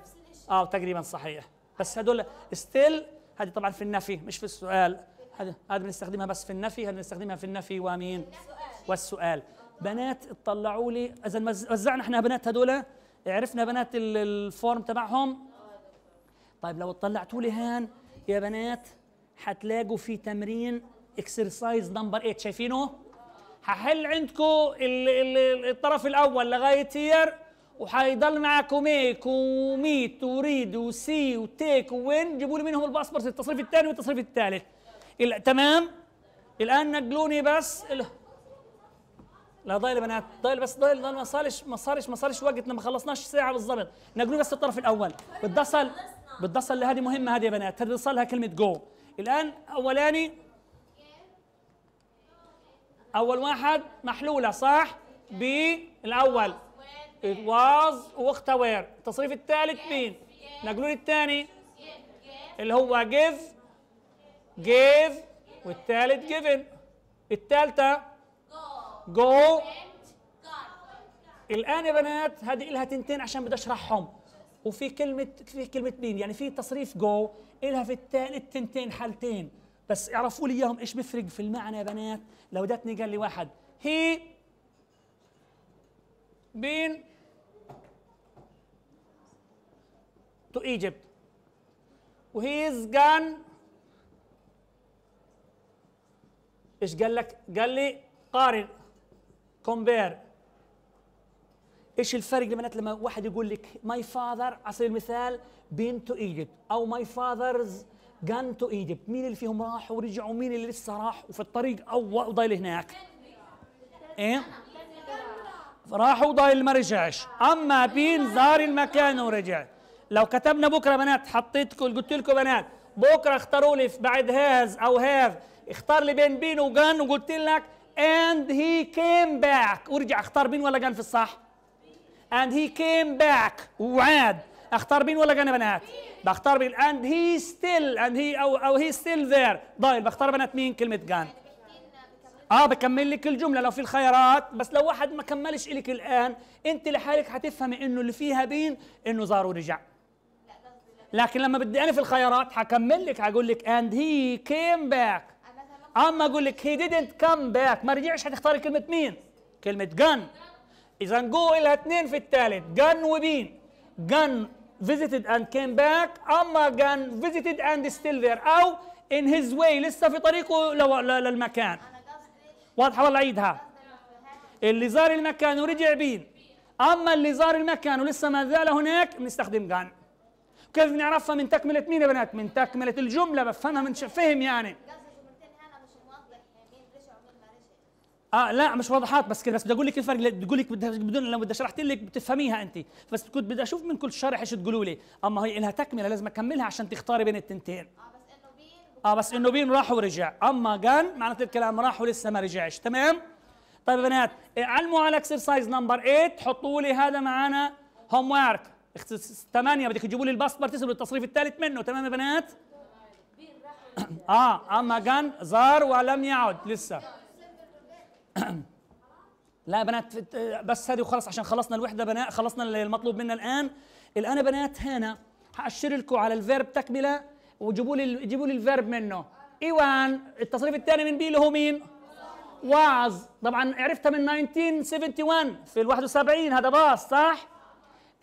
اه تقريبا صحيح بس هدول ستيل هذه طبعا في النفي مش في السؤال هذا هذا بنستخدمها بس في النفي هذا بنستخدمها في النفي ومين والسؤال بنات اطلعوا لي اذا وزعنا احنا بنات هدول عرفنا بنات الفورم تبعهم طيب لو اطلعتوا لي هان يا بنات حتلاقوا في تمرين اكسرسايز نمبر 8 شايفينه؟ هحل عندكم الطرف الاول لغايه هير وحيضل معاكم ايك وميت إيه وريد وسي وتيك وين جيبوا لي منهم الباسبورت التصريف الثاني والتصريف الثالث تمام الان نقلوني بس ال... لا ضايل يا بنات ضايل بس ضايل ضايل ما صارش ما صارش ما صارش وقت ما خلصناش ساعه بالضبط نقلوني بس الطرف الاول بتصل بتصل لهذه هذه مهمه هذه يا بنات هذه لها كلمه جو الان اولاني اول واحد محلوله صح بالاول It was وقتها where التصريف الثالث مين؟ نقلوا لي الثاني اللي هو give give والثالث given الثالثة go الآن يا بنات هذه إلها تنتين عشان بدي أشرحهم وفي كلمة في كلمة مين يعني في تصريف جو إلها في الثالث تنتين حالتين بس اعرفوا لي إياهم إيش بيفرق في المعنى يا بنات لو دتني قال لي واحد هي بين to Egypt وهي is gone ايش قال لك؟ قال لي قارن كومبير ايش الفرق بينات لما واحد يقول لك ماي فاذر على سبيل المثال بين تو ايجيبت او ماي فاذرز جان تو ايجيبت مين اللي فيهم راح ورجعوا مين اللي لسه راح وفي الطريق او ضايل هناك ايه راح وضايل ما رجعش اما بيل زار المكان ورجع لو كتبنا بكره بنات حطيتكم قلت لكم بنات بكره اختاروا لي بعد هاز او هاف اختار لي بين بين وجان وقلت لك اند هي كيم باك ورجع اختار بين ولا جان في الصح اند هي كيم باك وعاد اختار بين ولا جان بنات بختار بين اند هي ستيل اند هي او او هي ستيل ذير ضايل بختار بنات مين كلمه جان اه بكمل لك الجمله لو في الخيارات بس لو واحد ما كملش لك الان انت لحالك حتفهمي انه اللي فيها بين انه زار ورجع لكن لما بدي انا في الخيارات حكمل لك حقول لك اند هي كيم باك اما اقول لك هي ديدنت كم باك ما رجعش حتختار كلمه مين كلمه جن اذا جو لها اثنين في الثالث جن وبين جن visited and came back اما جن visited and still there او in his way لسه في طريقه للمكان واضحه ولا عيدها اللي زار المكان ورجع بين اما اللي زار المكان ولسه ما زال هناك بنستخدم كان كيف بنعرفها من تكمله مين يا بنات من تكمله الجمله بفهمها من فهم يعني اه لا مش واضحات بس كده بس بدي اقول لك الفرق بدي اقول لك بدون لو بدي شرحت لك بتفهميها انت بس كنت بدي اشوف من كل شرح ايش تقولوا لي اما هي لها تكمله لازم اكملها عشان تختاري بين التنتين اه بس انه بين راح ورجع اما كان معناته الكلام راح ولسه ما رجعش تمام طيب يا بنات علموا على اكسرسايز نمبر 8 حطوا لي هذا معنا هوم وارك 8 بدك تجيبوا لي الباص بارتيسيبل التصريف الثالث منه تمام يا بنات (clears throat) اه اما كان زار ولم يعد لسه (clears throat) لا يا بنات بس هذه وخلص عشان خلصنا الوحده بنات خلصنا المطلوب منا الان الان يا بنات هنا هاشر لكم على الفيرب تكمله وجيبوا لي جيبوا لي الفيرب منه ايوان التصريف الثاني من بي اللي هو مين؟ واعظ طبعا عرفتها من 1971 في ال 71 هذا باص صح؟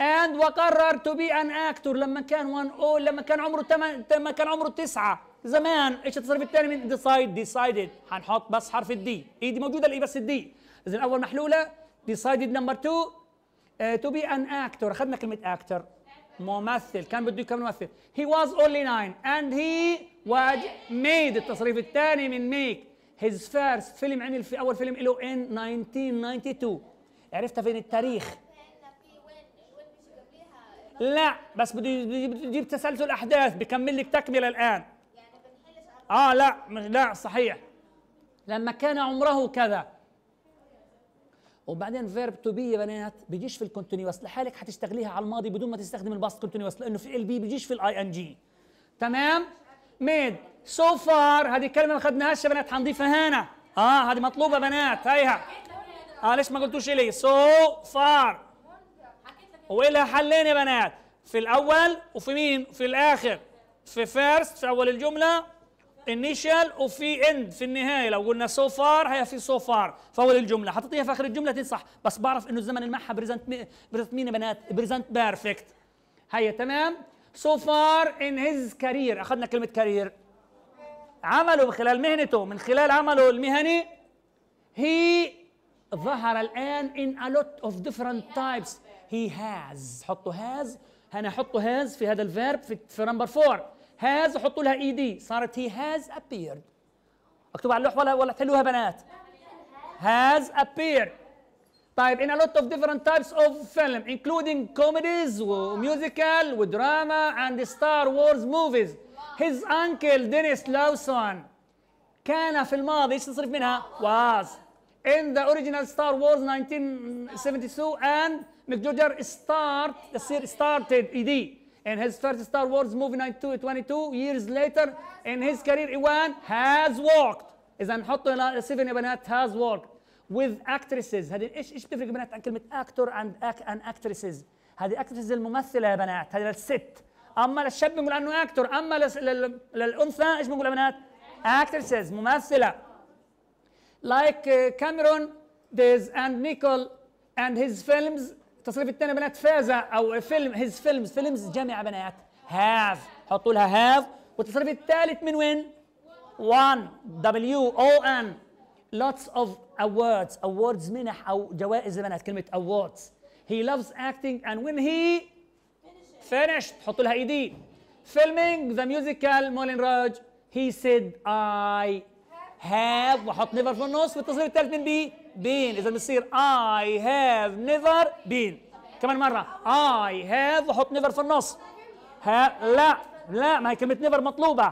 and وقرر to be an actor لما كان وان او oh، لما كان عمره 8 لما كان عمره 9 زمان ايش التصريف الثاني من ديسايد ديسايدد حنحط بس حرف الدي اي e دي موجوده الاي e بس الدي اذا اول محلوله ديسايدد نمبر 2 تو to be an actor اخذنا كلمه actor ممثل كان بده يكمل ممثل he was only nine and he was made التصريف الثاني من make his first فيلم عمل في اول فيلم له in 1992 عرفتها فين التاريخ لا بس بده يجيب تسلسل احداث بكمل لك تكمله الان اه لا لا صحيح لما كان عمره كذا وبعدين فيرب تو بي يا بنات بيجيش في الكونتينيوس لحالك حتشتغليها على الماضي بدون ما تستخدم الباست كونتينيوس لانه في ال بي بيجيش في الاي ان جي تمام ميد سو فار هذه كلمه ما اخذناهاش يا بنات حنضيفها هنا اه هذه مطلوبه بنات هيها اه ليش ما قلتوش لي سو فار ولها حلين يا بنات في الاول وفي مين في الاخر في فيرست في اول الجمله انيشال وفي اند في النهايه لو قلنا سو فار هي في سو فار في اول الجمله حطيتيها في اخر الجمله تنصح بس بعرف انه الزمن المعها بريزنت مي بريزنت مين يا بنات بريزنت بيرفكت هي تمام سو فار ان هيز كارير اخذنا كلمه كارير عمله من خلال مهنته من خلال عمله المهني هي ظهر الان ان a lot of different types he has حطوا has هنحطوا has في هذا الفيرب في نمبر 4 هاز حطوا لها اي دي صارت هي هاز ابيرد اكتبوا على اللوح ولا ولا تحلوها بنات هاز ابيرد طيب in a lot of different types of film including comedies وميوزيكال ودراما and Star Wars movies his uncle Dennis Lawson كان في الماضي ايش تصرف منها was in the original Star Wars 1972 and مكجوجر start تصير started اي and his first Star Wars movie 92, 22 years later in his career Iwan has worked إذا نحطه هنا سيفن يا بنات has worked with actresses هذه ايش ايش بتفرق بنات عن كلمة actor and and actresses هذه actresses الممثلة يا بنات هذه للست أما للشاب بنقول عنه actor أما لل... للأنثى ايش بنقول يا بنات actresses ممثلة like uh, Cameron Diaz and Nicole and his films التصريف الثاني بنات فاز او فيلم هيز فيلمز فيلمز جامعه بنات هاف حطوا لها هاف والتصريف الثالث من وين؟ وان دبليو او ان lots of awards awards منح او جوائز بنات كلمه awards he loves acting and when he finished حطوا لها اي e دي filming the musical مولين راج he said I have وحط نيفر في النص والتصريف الثالث من بي been اذا بتصير I have never been كمان مرة I have وحط never في النص ها لا لا ما هي كلمة never مطلوبة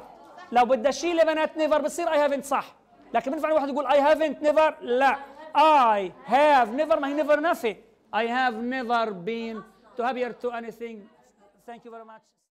لو بدي اشيل يا بنات never بتصير I haven't صح لكن بينفع واحد يقول I haven't never لا I have never ما هي never نفي I have never been to have here to anything thank you very much